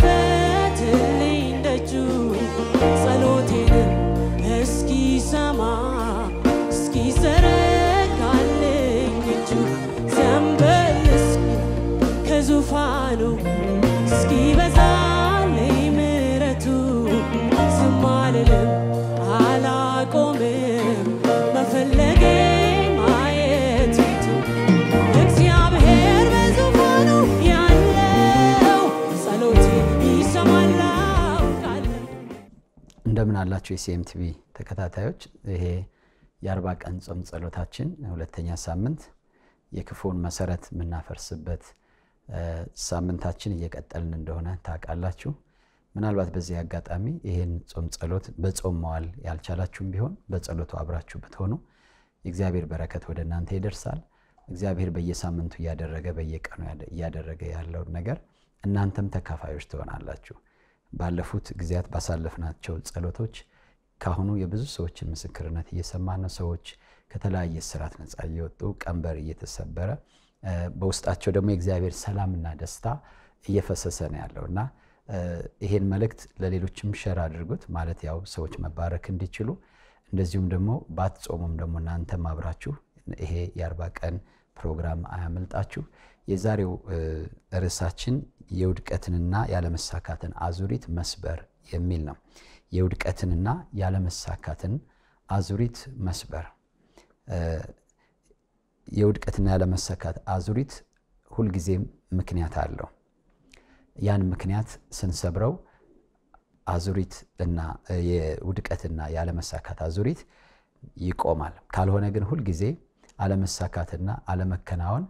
fail. እንደምን አላችሁ የሲኤምቲቪ ተከታታዮች፣ ይሄ የአርባ ቀን ጾም ጸሎታችን ሁለተኛ ሳምንት የክፉን መሰረት የምናፈርስበት ሳምንታችን እየቀጠልን እንደሆነ ታውቃላችሁ። ምናልባት በዚህ አጋጣሚ ይህን ጾም ጸሎት በጾም መዋል ያልቻላችሁም ቢሆን በጸሎቱ አብራችሁ ብትሆኑ የእግዚአብሔር በረከት ወደ እናንተ ይደርሳል። እግዚአብሔር በየሳምንቱ እያደረገ በየቀኑ እያደረገ ያለውን ነገር እናንተም ተካፋዮች ትሆናላችሁ። ባለፉት ጊዜያት ባሳለፍናቸው ጸሎቶች ካሁኑ የብዙ ሰዎችን ምስክርነት እየሰማን ነው። ሰዎች ከተለያየ ስራት ነጻ እየወጡ ቀንበር እየተሰበረ በውስጣቸው ደግሞ የእግዚአብሔር ሰላምና ደስታ እየፈሰሰ ነው ያለው እና ይሄን መልእክት ለሌሎችም ሸር አድርጉት። ማለት ያው ሰዎች መባረክ እንዲችሉ እንደዚሁም ደግሞ ባትጾሙም ደግሞ እናንተም አብራችሁ ይሄ የአርባ ቀን ፕሮግራም አያመልጣችሁ። የዛሬው ርዕሳችን የውድቀትንና ያለመሳካትን አዙሪት መስበር የሚል ነው። የውድቀትንና ያለመሳካትን አዙሪት መስበር። የውድቀትና ያለመሳካት አዙሪት ሁልጊዜም ምክንያት አለው። ያን ምክንያት ስንሰብረው አዙሪት እና የውድቀትና ያለመሳካት አዙሪት ይቆማል። ካልሆነ ግን ሁልጊዜ አለመሳካትና አለመከናወን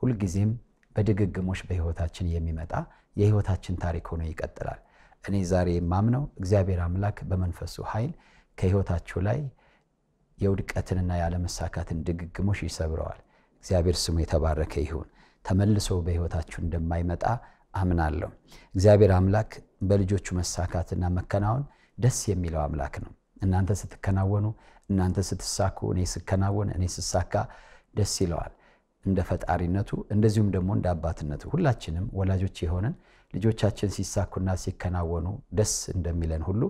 ሁልጊዜም በድግግሞሽ በህይወታችን የሚመጣ የህይወታችን ታሪክ ሆኖ ይቀጥላል። እኔ ዛሬ የማምነው እግዚአብሔር አምላክ በመንፈሱ ኃይል ከህይወታችሁ ላይ የውድቀትንና ያለመሳካትን ድግግሞሽ ይሰብረዋል። እግዚአብሔር ስሙ የተባረከ ይሁን። ተመልሶ በህይወታችሁ እንደማይመጣ አምናለሁ። እግዚአብሔር አምላክ በልጆቹ መሳካትና መከናወን ደስ የሚለው አምላክ ነው። እናንተ ስትከናወኑ፣ እናንተ ስትሳኩ፣ እኔ ስከናወን፣ እኔ ስሳካ ደስ ይለዋል። እንደ ፈጣሪነቱ እንደዚሁም ደግሞ እንደ አባትነቱ ሁላችንም ወላጆች የሆነን ልጆቻችን ሲሳኩና ሲከናወኑ ደስ እንደሚለን ሁሉ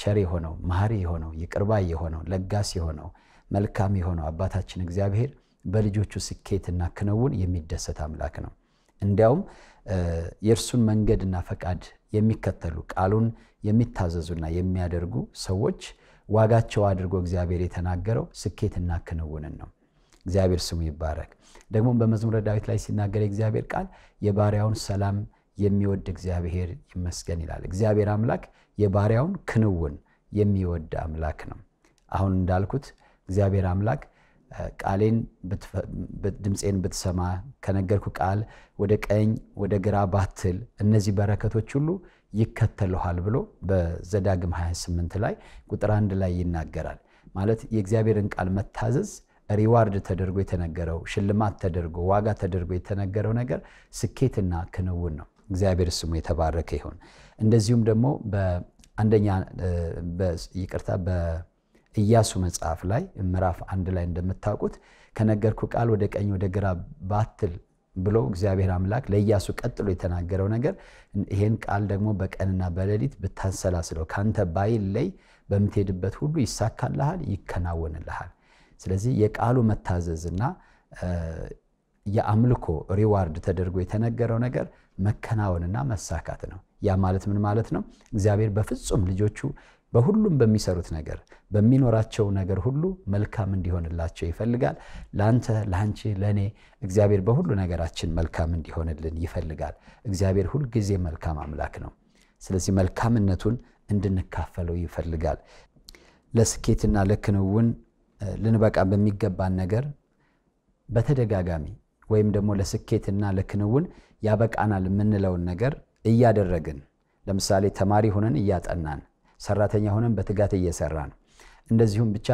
ቸር የሆነው መሐሪ የሆነው ይቅርባይ የሆነው ለጋስ የሆነው መልካም የሆነው አባታችን እግዚአብሔር በልጆቹ ስኬትና ክንውን የሚደሰት አምላክ ነው። እንዲያውም የእርሱን መንገድና ፈቃድ የሚከተሉ ቃሉን የሚታዘዙና የሚያደርጉ ሰዎች ዋጋቸው አድርጎ እግዚአብሔር የተናገረው ስኬትና ክንውንን ነው። እግዚአብሔር ስሙ ይባረክ። ደግሞም በመዝሙረ ዳዊት ላይ ሲናገር የእግዚአብሔር ቃል የባሪያውን ሰላም የሚወድ እግዚአብሔር ይመስገን ይላል። እግዚአብሔር አምላክ የባሪያውን ክንውን የሚወድ አምላክ ነው። አሁን እንዳልኩት እግዚአብሔር አምላክ ቃሌን ድምፄን ብትሰማ ከነገርኩ ቃል ወደ ቀኝ ወደ ግራ ባትል እነዚህ በረከቶች ሁሉ ይከተልሃል ብሎ በዘዳግም 28 ላይ ቁጥር አንድ ላይ ይናገራል። ማለት የእግዚአብሔርን ቃል መታዘዝ ሪዋርድ ተደርጎ የተነገረው ሽልማት ተደርጎ ዋጋ ተደርጎ የተነገረው ነገር ስኬትና ክንውን ነው። እግዚአብሔር ስሙ የተባረከ ይሁን። እንደዚሁም ደግሞ በአንደኛ ይቅርታ በኢያሱ መጽሐፍ ላይ ምዕራፍ አንድ ላይ እንደምታውቁት ከነገርኩ ቃል ወደ ቀኝ ወደ ግራ ባትል ብሎ እግዚአብሔር አምላክ ለኢያሱ ቀጥሎ የተናገረው ነገር ይሄን ቃል ደግሞ በቀንና በሌሊት ብታሰላስለው ከአንተ ባይለይ በምትሄድበት ሁሉ ይሳካልሃል፣ ይከናወንልሃል። ስለዚህ የቃሉ መታዘዝና የአምልኮ ሪዋርድ ተደርጎ የተነገረው ነገር መከናወንና መሳካት ነው። ያ ማለት ምን ማለት ነው? እግዚአብሔር በፍጹም ልጆቹ በሁሉም በሚሰሩት ነገር በሚኖራቸው ነገር ሁሉ መልካም እንዲሆንላቸው ይፈልጋል። ለአንተ፣ ለአንቺ፣ ለእኔ እግዚአብሔር በሁሉ ነገራችን መልካም እንዲሆንልን ይፈልጋል። እግዚአብሔር ሁልጊዜ መልካም አምላክ ነው። ስለዚህ መልካምነቱን እንድንካፈለው ይፈልጋል። ለስኬትና ለክንውን ልንበቃ በሚገባን ነገር በተደጋጋሚ ወይም ደግሞ ለስኬትና ለክንውን ያበቃናል የምንለውን ነገር እያደረግን ለምሳሌ ተማሪ ሆነን እያጠናን፣ ሰራተኛ ሆነን በትጋት እየሰራን እንደዚሁም ብቻ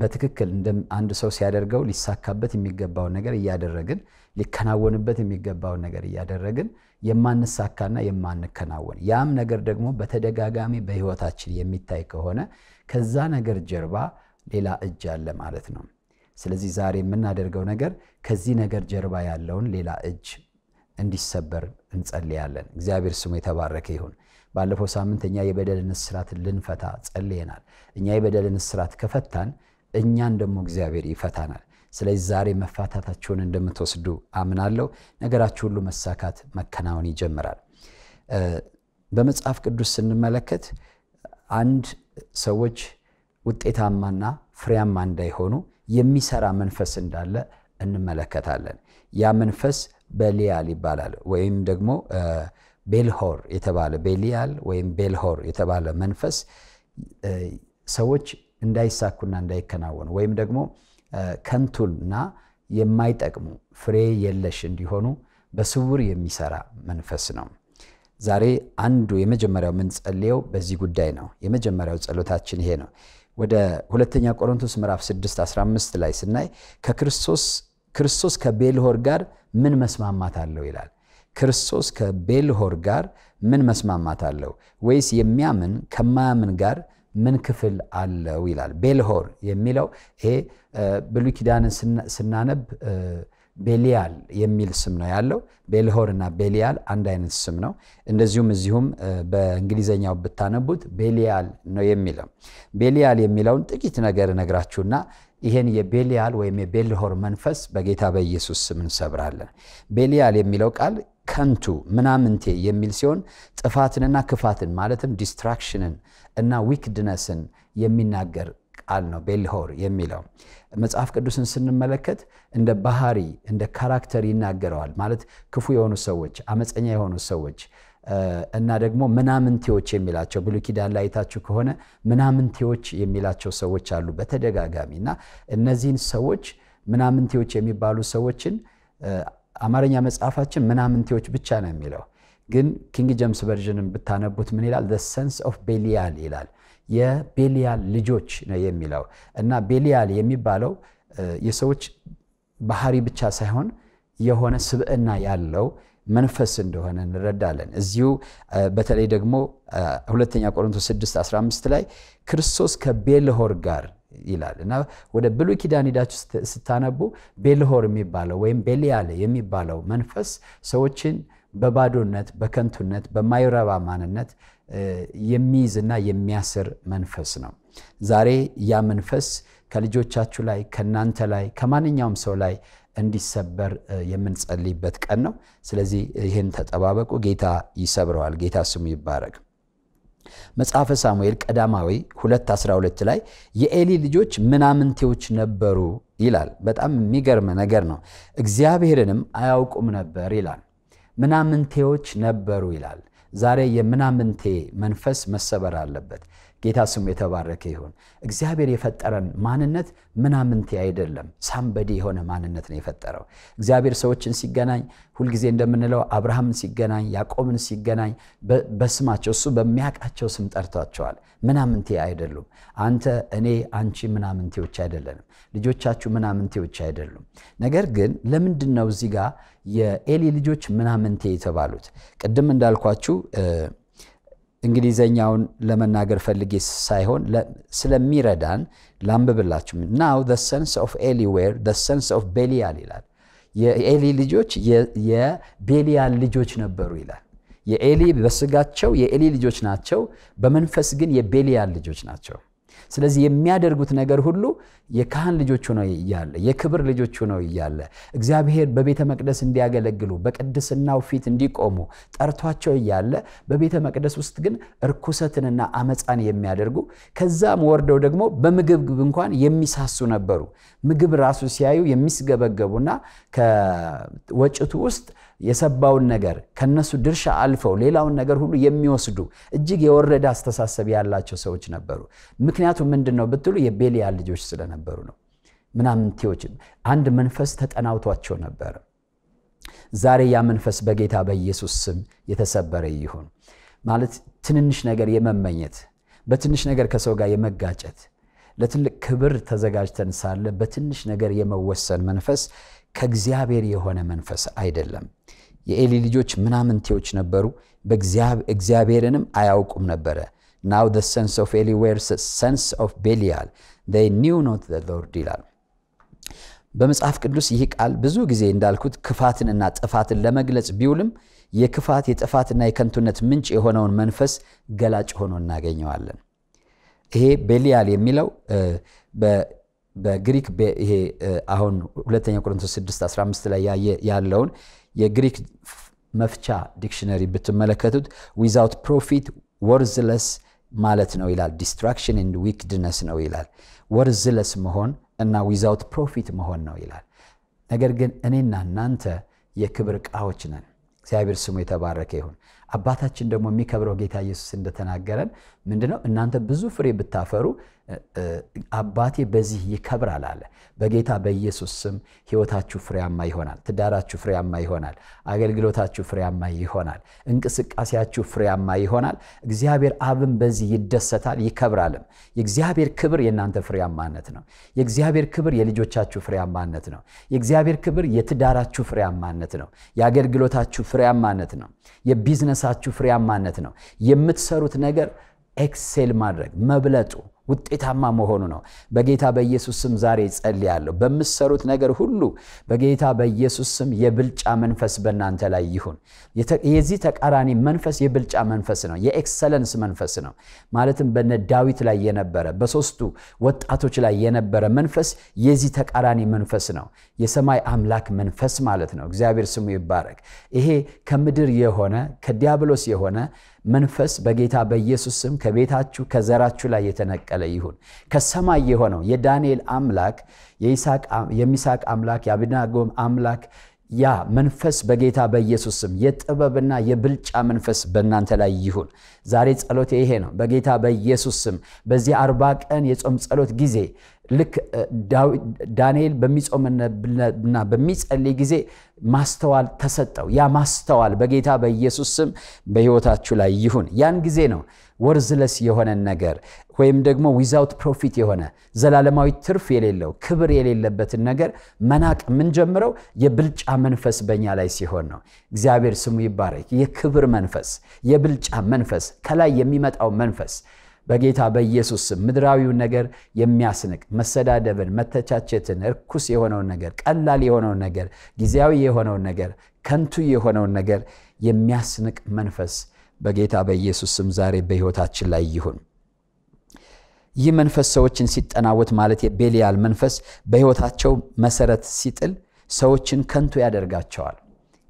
በትክክል አንድ ሰው ሲያደርገው ሊሳካበት የሚገባውን ነገር እያደረግን ሊከናወንበት የሚገባውን ነገር እያደረግን የማንሳካና የማንከናወን ያም ነገር ደግሞ በተደጋጋሚ በሕይወታችን የሚታይ ከሆነ ከዛ ነገር ጀርባ ሌላ እጅ አለ ማለት ነው። ስለዚህ ዛሬ የምናደርገው ነገር ከዚህ ነገር ጀርባ ያለውን ሌላ እጅ እንዲሰበር እንጸልያለን። እግዚአብሔር ስሙ የተባረከ ይሁን። ባለፈው ሳምንት እኛ የበደልን እስራትን ልንፈታ ጸልየናል። እኛ የበደልን እስራት ከፈታን እኛን ደግሞ እግዚአብሔር ይፈታናል። ስለዚህ ዛሬ መፋታታችሁን እንደምትወስዱ አምናለሁ። ነገራችሁ ሁሉ መሳካት፣ መከናወን ይጀምራል። በመጽሐፍ ቅዱስ ስንመለከት አንድ ሰዎች ውጤታማና ፍሬያማ እንዳይሆኑ የሚሰራ መንፈስ እንዳለ እንመለከታለን። ያ መንፈስ በሊያል ይባላል ወይም ደግሞ ቤልሆር የተባለ ቤሊያል ወይም ቤልሆር የተባለ መንፈስ ሰዎች እንዳይሳኩና እንዳይከናወኑ ወይም ደግሞ ከንቱና የማይጠቅሙ ፍሬ የለሽ እንዲሆኑ በስውር የሚሰራ መንፈስ ነው። ዛሬ አንዱ የመጀመሪያው የምንጸልየው በዚህ ጉዳይ ነው። የመጀመሪያው ጸሎታችን ይሄ ነው። ወደ ሁለተኛ ቆሮንቶስ ምዕራፍ 6 15 ላይ ስናይ ከክርስቶስ ክርስቶስ ከቤልሆር ጋር ምን መስማማት አለው ይላል። ክርስቶስ ከቤልሆር ጋር ምን መስማማት አለው? ወይስ የሚያምን ከማያምን ጋር ምን ክፍል አለው ይላል። ቤልሆር የሚለው ይሄ ብሉይ ኪዳንን ስናነብ ቤሊያል የሚል ስም ነው ያለው። ቤልሆር እና ቤሊያል አንድ አይነት ስም ነው። እንደዚሁም እዚሁም በእንግሊዘኛው ብታነቡት ቤሊያል ነው የሚለው። ቤሊያል የሚለውን ጥቂት ነገር ነግራችሁና ይህን የቤሊያል ወይም የቤልሆር መንፈስ በጌታ በኢየሱስ ስም እንሰብራለን። ቤሊያል የሚለው ቃል ከንቱ ምናምንቴ የሚል ሲሆን ጥፋትንና ክፋትን ማለትም ዲስትራክሽንን እና ዊክድነስን የሚናገር ቃል ነው ቤልሆር የሚለው መጽሐፍ ቅዱስን ስንመለከት እንደ ባህሪ እንደ ካራክተር ይናገረዋል ማለት ክፉ የሆኑ ሰዎች አመፀኛ የሆኑ ሰዎች እና ደግሞ ምናምንቴዎች የሚላቸው ብሉይ ኪዳን ላይ አይታችሁ ከሆነ ምናምንቴዎች የሚላቸው ሰዎች አሉ በተደጋጋሚ እና እነዚህን ሰዎች ምናምንቴዎች የሚባሉ ሰዎችን አማርኛ መጽሐፋችን ምናምንቴዎች ብቻ ነው የሚለው ግን ኪንግ ጀምስ ቨርዥንን ብታነቡት ምን ይላል ሰንስ ኦፍ ቤሊያል ይላል የቤልያል ልጆች ነው የሚለው እና ቤሊያል የሚባለው የሰዎች ባህሪ ብቻ ሳይሆን የሆነ ስብዕና ያለው መንፈስ እንደሆነ እንረዳለን። እዚሁ በተለይ ደግሞ ሁለተኛ ቆሮንቶስ 6 15 ላይ ክርስቶስ ከቤልሆር ጋር ይላል እና ወደ ብሉይ ኪዳን ሄዳችሁ ስታነቡ ቤልሆር የሚባለው ወይም ቤልያል የሚባለው መንፈስ ሰዎችን በባዶነት፣ በከንቱነት፣ በማይረባ ማንነት የሚይዝና የሚያስር መንፈስ ነው። ዛሬ ያ መንፈስ ከልጆቻችሁ ላይ ከእናንተ ላይ ከማንኛውም ሰው ላይ እንዲሰበር የምንጸልይበት ቀን ነው። ስለዚህ ይህን ተጠባበቁ። ጌታ ይሰብረዋል። ጌታ ስሙ ይባረግ። መጽሐፈ ሳሙኤል ቀዳማዊ 212 ላይ የኤሊ ልጆች ምናምንቴዎች ነበሩ ይላል። በጣም የሚገርም ነገር ነው። እግዚአብሔርንም አያውቁም ነበር ይላል። ምናምንቴዎች ነበሩ ይላል። ዛሬ የምናምንቴ መንፈስ መሰበር አለበት። ጌታ ስሙ የተባረከ ይሁን። እግዚአብሔር የፈጠረን ማንነት ምናምንቴ አይደለም፣ ሳምበዲ የሆነ ማንነት ነው የፈጠረው። እግዚአብሔር ሰዎችን ሲገናኝ ሁልጊዜ እንደምንለው አብርሃምን ሲገናኝ፣ ያዕቆብን ሲገናኝ በስማቸው እሱ በሚያውቃቸው ስም ጠርቷቸዋል። ምናምንቴ አይደሉም። አንተ፣ እኔ፣ አንቺ ምናምንቴዎች አይደለንም። ልጆቻችሁ ምናምንቴዎች አይደሉም። ነገር ግን ለምንድን ነው እዚህ ጋር የኤሊ ልጆች ምናምንቴ የተባሉት? ቅድም እንዳልኳችሁ እንግሊዘኛውን ለመናገር ፈልጌ ሳይሆን ስለሚረዳን ላንብብላችሁ። ናው ዘ ሰንስ ኦፍ ኤሊዌር ዘ ሰንስ ኦፍ ቤሊያል ይላል። የኤሊ ልጆች የቤሊያል ልጆች ነበሩ ይላል። የኤሊ በስጋቸው የኤሊ ልጆች ናቸው፣ በመንፈስ ግን የቤሊያል ልጆች ናቸው። ስለዚህ የሚያደርጉት ነገር ሁሉ የካህን ልጆቹ ነው እያለ የክብር ልጆቹ ነው እያለ እግዚአብሔር በቤተ መቅደስ እንዲያገለግሉ በቅድስናው ፊት እንዲቆሙ ጠርቷቸው እያለ በቤተ መቅደስ ውስጥ ግን እርኩሰትንና አመፃን የሚያደርጉ ከዛም ወርደው ደግሞ በምግብ እንኳን የሚሳሱ ነበሩ። ምግብ ራሱ ሲያዩ የሚስገበገቡና ከወጭቱ ውስጥ የሰባውን ነገር ከነሱ ድርሻ አልፈው ሌላውን ነገር ሁሉ የሚወስዱ እጅግ የወረደ አስተሳሰብ ያላቸው ሰዎች ነበሩ። ምክንያቱም ምንድን ነው ብትሉ የቤልያ ልጆች ስለነበሩ ነው። ምናምንቴዎች አንድ መንፈስ ተጠናውቷቸው ነበረ። ዛሬ ያ መንፈስ በጌታ በኢየሱስ ስም የተሰበረ ይሁን። ማለት ትንንሽ ነገር የመመኘት በትንሽ ነገር ከሰው ጋር የመጋጨት ለትልቅ ክብር ተዘጋጅተን ሳለ በትንሽ ነገር የመወሰን መንፈስ ከእግዚአብሔር የሆነ መንፈስ አይደለም። የኤሊ ልጆች ምናምንቴዎች ነበሩ እግዚአብሔርንም አያውቁም ነበረ ናው the sons of Eli were sons of Belial they knew ይላል በመጽሐፍ ቅዱስ ይህ ቃል ብዙ ጊዜ እንዳልኩት ክፋትንና ጥፋትን ለመግለጽ ቢውልም የክፋት የጥፋትና የከንቱነት ምንጭ የሆነውን መንፈስ ገላጭ ሆኖ እናገኘዋለን ይሄ ቤሊያል የሚለው በግሪክ ይሄ አሁን ሁለተኛ ቆሮንቶስ 6 15 ላይ ያለውን የግሪክ መፍቻ ዲክሽነሪ ብትመለከቱት ዊዛውት ፕሮፊት ወርዝለስ ማለት ነው ይላል ዲስትራክሽን ኤንድ ዊክድነስ ነው ይላል ወርዝለስ መሆን እና ዊዛውት ፕሮፊት መሆን ነው ይላል ነገር ግን እኔና እናንተ የክብር ዕቃዎች ነን እግዚአብሔር ስሙ የተባረከ ይሁን አባታችን ደግሞ የሚከብረው ጌታ ኢየሱስ እንደተናገረን ምንድነው እናንተ ብዙ ፍሬ ብታፈሩ አባቴ በዚህ ይከብራል አለ። በጌታ በኢየሱስ ስም ሕይወታችሁ ፍሬያማ ይሆናል፣ ትዳራችሁ ፍሬያማ ይሆናል፣ አገልግሎታችሁ ፍሬያማ ይሆናል፣ እንቅስቃሴያችሁ ፍሬያማ ይሆናል። እግዚአብሔር አብም በዚህ ይደሰታል ይከብራልም። የእግዚአብሔር ክብር የእናንተ ፍሬያማነት ነው። የእግዚአብሔር ክብር የልጆቻችሁ ፍሬያማነት ነው። የእግዚአብሔር ክብር የትዳራችሁ ፍሬያማነት ነው። የአገልግሎታችሁ ፍሬያማነት ነው። የቢዝነ የጽንሳችሁ ፍሬያማነት ነው። የምትሰሩት ነገር ኤክሴል ማድረግ መብለጡ ውጤታማ መሆኑ ነው። በጌታ በኢየሱስ ስም ዛሬ ጸልያለሁ። በምሰሩት ነገር ሁሉ በጌታ በኢየሱስ ስም የብልጫ መንፈስ በእናንተ ላይ ይሁን። የዚህ ተቃራኒ መንፈስ የብልጫ መንፈስ ነው፣ የኤክሰለንስ መንፈስ ነው። ማለትም በነ ዳዊት ላይ የነበረ በሶስቱ ወጣቶች ላይ የነበረ መንፈስ የዚህ ተቃራኒ መንፈስ ነው፣ የሰማይ አምላክ መንፈስ ማለት ነው። እግዚአብሔር ስሙ ይባረክ። ይሄ ከምድር የሆነ ከዲያብሎስ የሆነ መንፈስ በጌታ በኢየሱስ ስም ከቤታችሁ ከዘራችሁ ላይ የተነቀለ ይሁን። ከሰማይ የሆነው የዳንኤል አምላክ የሚሳቅ አምላክ የአብድናጎም አምላክ ያ መንፈስ በጌታ በኢየሱስ ስም የጥበብና የብልጫ መንፈስ በእናንተ ላይ ይሁን። ዛሬ ጸሎቴ ይሄ ነው። በጌታ በኢየሱስ ስም በዚህ አርባ ቀን የጾም ጸሎት ጊዜ ልክ ዳንኤል በሚጾምና በሚጸልይ ጊዜ ማስተዋል ተሰጠው። ያ ማስተዋል በጌታ በኢየሱስ ስም በሕይወታችሁ ላይ ይሁን። ያን ጊዜ ነው ወርዝለስ የሆነ ነገር ወይም ደግሞ ዊዛውት ፕሮፊት የሆነ ዘላለማዊ ትርፍ የሌለው ክብር የሌለበትን ነገር መናቅ የምንጀምረው የብልጫ መንፈስ በኛ ላይ ሲሆን ነው። እግዚአብሔር ስሙ ይባረክ። የክብር መንፈስ፣ የብልጫ መንፈስ፣ ከላይ የሚመጣው መንፈስ በጌታ በኢየሱስ ስም ምድራዊውን ነገር የሚያስንቅ መሰዳደብን፣ መተቻቸትን፣ እርኩስ የሆነውን ነገር፣ ቀላል የሆነውን ነገር፣ ጊዜያዊ የሆነውን ነገር፣ ከንቱ የሆነውን ነገር የሚያስንቅ መንፈስ በጌታ በኢየሱስ ስም ዛሬ በሕይወታችን ላይ ይሁን። ይህ መንፈስ ሰዎችን ሲጠናወት ማለት የቤልያል መንፈስ በሕይወታቸው መሰረት ሲጥል ሰዎችን ከንቱ ያደርጋቸዋል።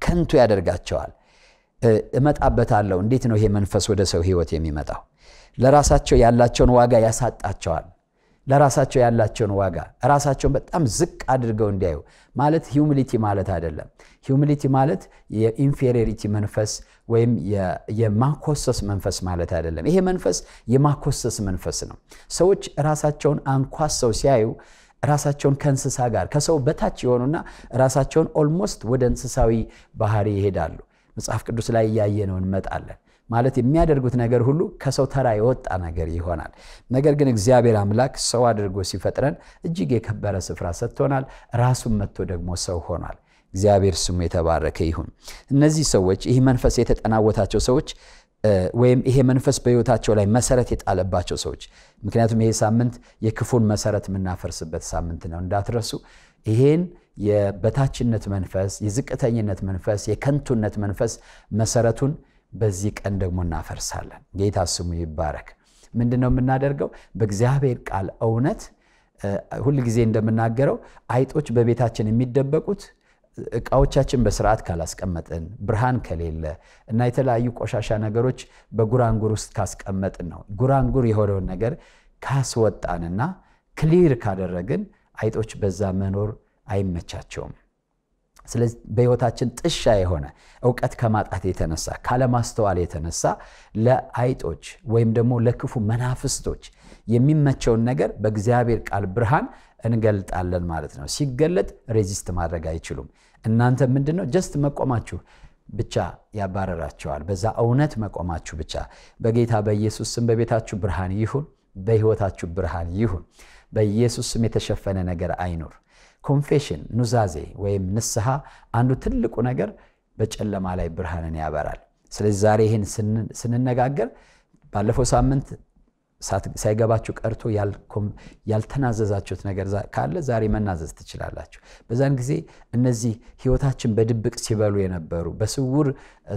ከንቱ ያደርጋቸዋል። እመጣበታለሁ። እንዴት ነው ይሄ መንፈስ ወደ ሰው ሕይወት የሚመጣው? ለራሳቸው ያላቸውን ዋጋ ያሳጣቸዋል። ለራሳቸው ያላቸውን ዋጋ ራሳቸውን በጣም ዝቅ አድርገው እንዲያዩ ማለት ሂውሚሊቲ ማለት አይደለም። ሂውሚሊቲ ማለት የኢንፌሪሪቲ መንፈስ ወይም የማኮሰስ መንፈስ ማለት አይደለም። ይሄ መንፈስ የማኮሰስ መንፈስ ነው። ሰዎች ራሳቸውን አንኳሰው ሲያዩ ራሳቸውን ከእንስሳ ጋር ከሰው በታች የሆኑና ራሳቸውን ኦልሞስት ወደ እንስሳዊ ባህሪ ይሄዳሉ። መጽሐፍ ቅዱስ ላይ እያየ ነው እንመጣለን። ማለት የሚያደርጉት ነገር ሁሉ ከሰው ተራ የወጣ ነገር ይሆናል። ነገር ግን እግዚአብሔር አምላክ ሰው አድርጎ ሲፈጥረን እጅግ የከበረ ስፍራ ሰጥቶናል። ራሱን መጥቶ ደግሞ ሰው ሆኗል። እግዚአብሔር ስሙ የተባረከ ይሁን። እነዚህ ሰዎች ይህ መንፈስ የተጠናወታቸው ሰዎች ወይም ይሄ መንፈስ በሕይወታቸው ላይ መሰረት የጣለባቸው ሰዎች፣ ምክንያቱም ይሄ ሳምንት የክፉን መሰረት የምናፈርስበት ሳምንት ነው እንዳትረሱ። ይሄን የበታችነት መንፈስ፣ የዝቅተኝነት መንፈስ፣ የከንቱነት መንፈስ መሰረቱን በዚህ ቀን ደግሞ እናፈርሳለን። ጌታ ስሙ ይባረክ። ምንድን ነው የምናደርገው? በእግዚአብሔር ቃል እውነት ሁል ጊዜ እንደምናገረው አይጦች በቤታችን የሚደበቁት እቃዎቻችን በስርዓት ካላስቀመጥን፣ ብርሃን ከሌለ እና የተለያዩ ቆሻሻ ነገሮች በጉራንጉር ውስጥ ካስቀመጥን ነው። ጉራንጉር የሆነውን ነገር ካስወጣንና ክሊር ካደረግን አይጦች በዛ መኖር አይመቻቸውም። ስለዚህ በህይወታችን ጥሻ የሆነ እውቀት ከማጣት የተነሳ ካለማስተዋል የተነሳ ለአይጦች ወይም ደግሞ ለክፉ መናፍስቶች የሚመቸውን ነገር በእግዚአብሔር ቃል ብርሃን እንገልጣለን ማለት ነው ሲገለጥ ሬዚስት ማድረግ አይችሉም እናንተ ምንድነው ጀስት መቆማችሁ ብቻ ያባረራቸዋል በዛ እውነት መቆማችሁ ብቻ በጌታ በኢየሱስ ስም በቤታችሁ ብርሃን ይሁን በህይወታችሁ ብርሃን ይሁን በኢየሱስ ስም የተሸፈነ ነገር አይኖር ኮንፌሽን ኑዛዜ ወይም ንስሐ አንዱ ትልቁ ነገር በጨለማ ላይ ብርሃንን ያበራል ስለዚህ ዛሬ ይህን ስንነጋገር ባለፈው ሳምንት ሳይገባችሁ ቀርቶ ያልተናዘዛችሁት ነገር ካለ ዛሬ መናዘዝ ትችላላችሁ በዛን ጊዜ እነዚህ ህይወታችን በድብቅ ሲበሉ የነበሩ በስውር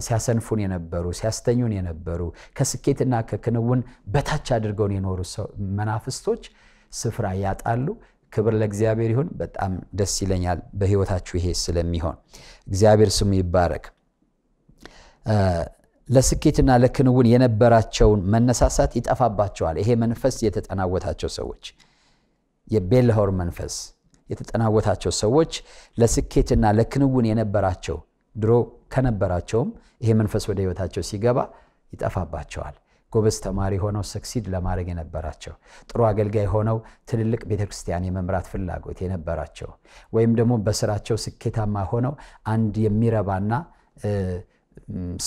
ሲያሰንፉን የነበሩ ሲያስተኙን የነበሩ ከስኬትና ከክንውን በታች አድርገውን የኖሩ መናፍስቶች ስፍራ ያጣሉ ክብር ለእግዚአብሔር ይሁን። በጣም ደስ ይለኛል በህይወታችሁ ይሄ ስለሚሆን እግዚአብሔር ስሙ ይባረክ። ለስኬትና ለክንውን የነበራቸውን መነሳሳት ይጠፋባቸዋል። ይሄ መንፈስ የተጠናወታቸው ሰዎች የቤልሆር መንፈስ የተጠናወታቸው ሰዎች ለስኬትና ለክንውን የነበራቸው ድሮ ከነበራቸውም ይሄ መንፈስ ወደ ህይወታቸው ሲገባ ይጠፋባቸዋል። ጎበዝ ተማሪ ሆነው ሰክሲድ ለማድረግ የነበራቸው ጥሩ አገልጋይ ሆነው ትልልቅ ቤተክርስቲያን የመምራት ፍላጎት የነበራቸው ወይም ደግሞ በስራቸው ስኬታማ ሆነው አንድ የሚረባና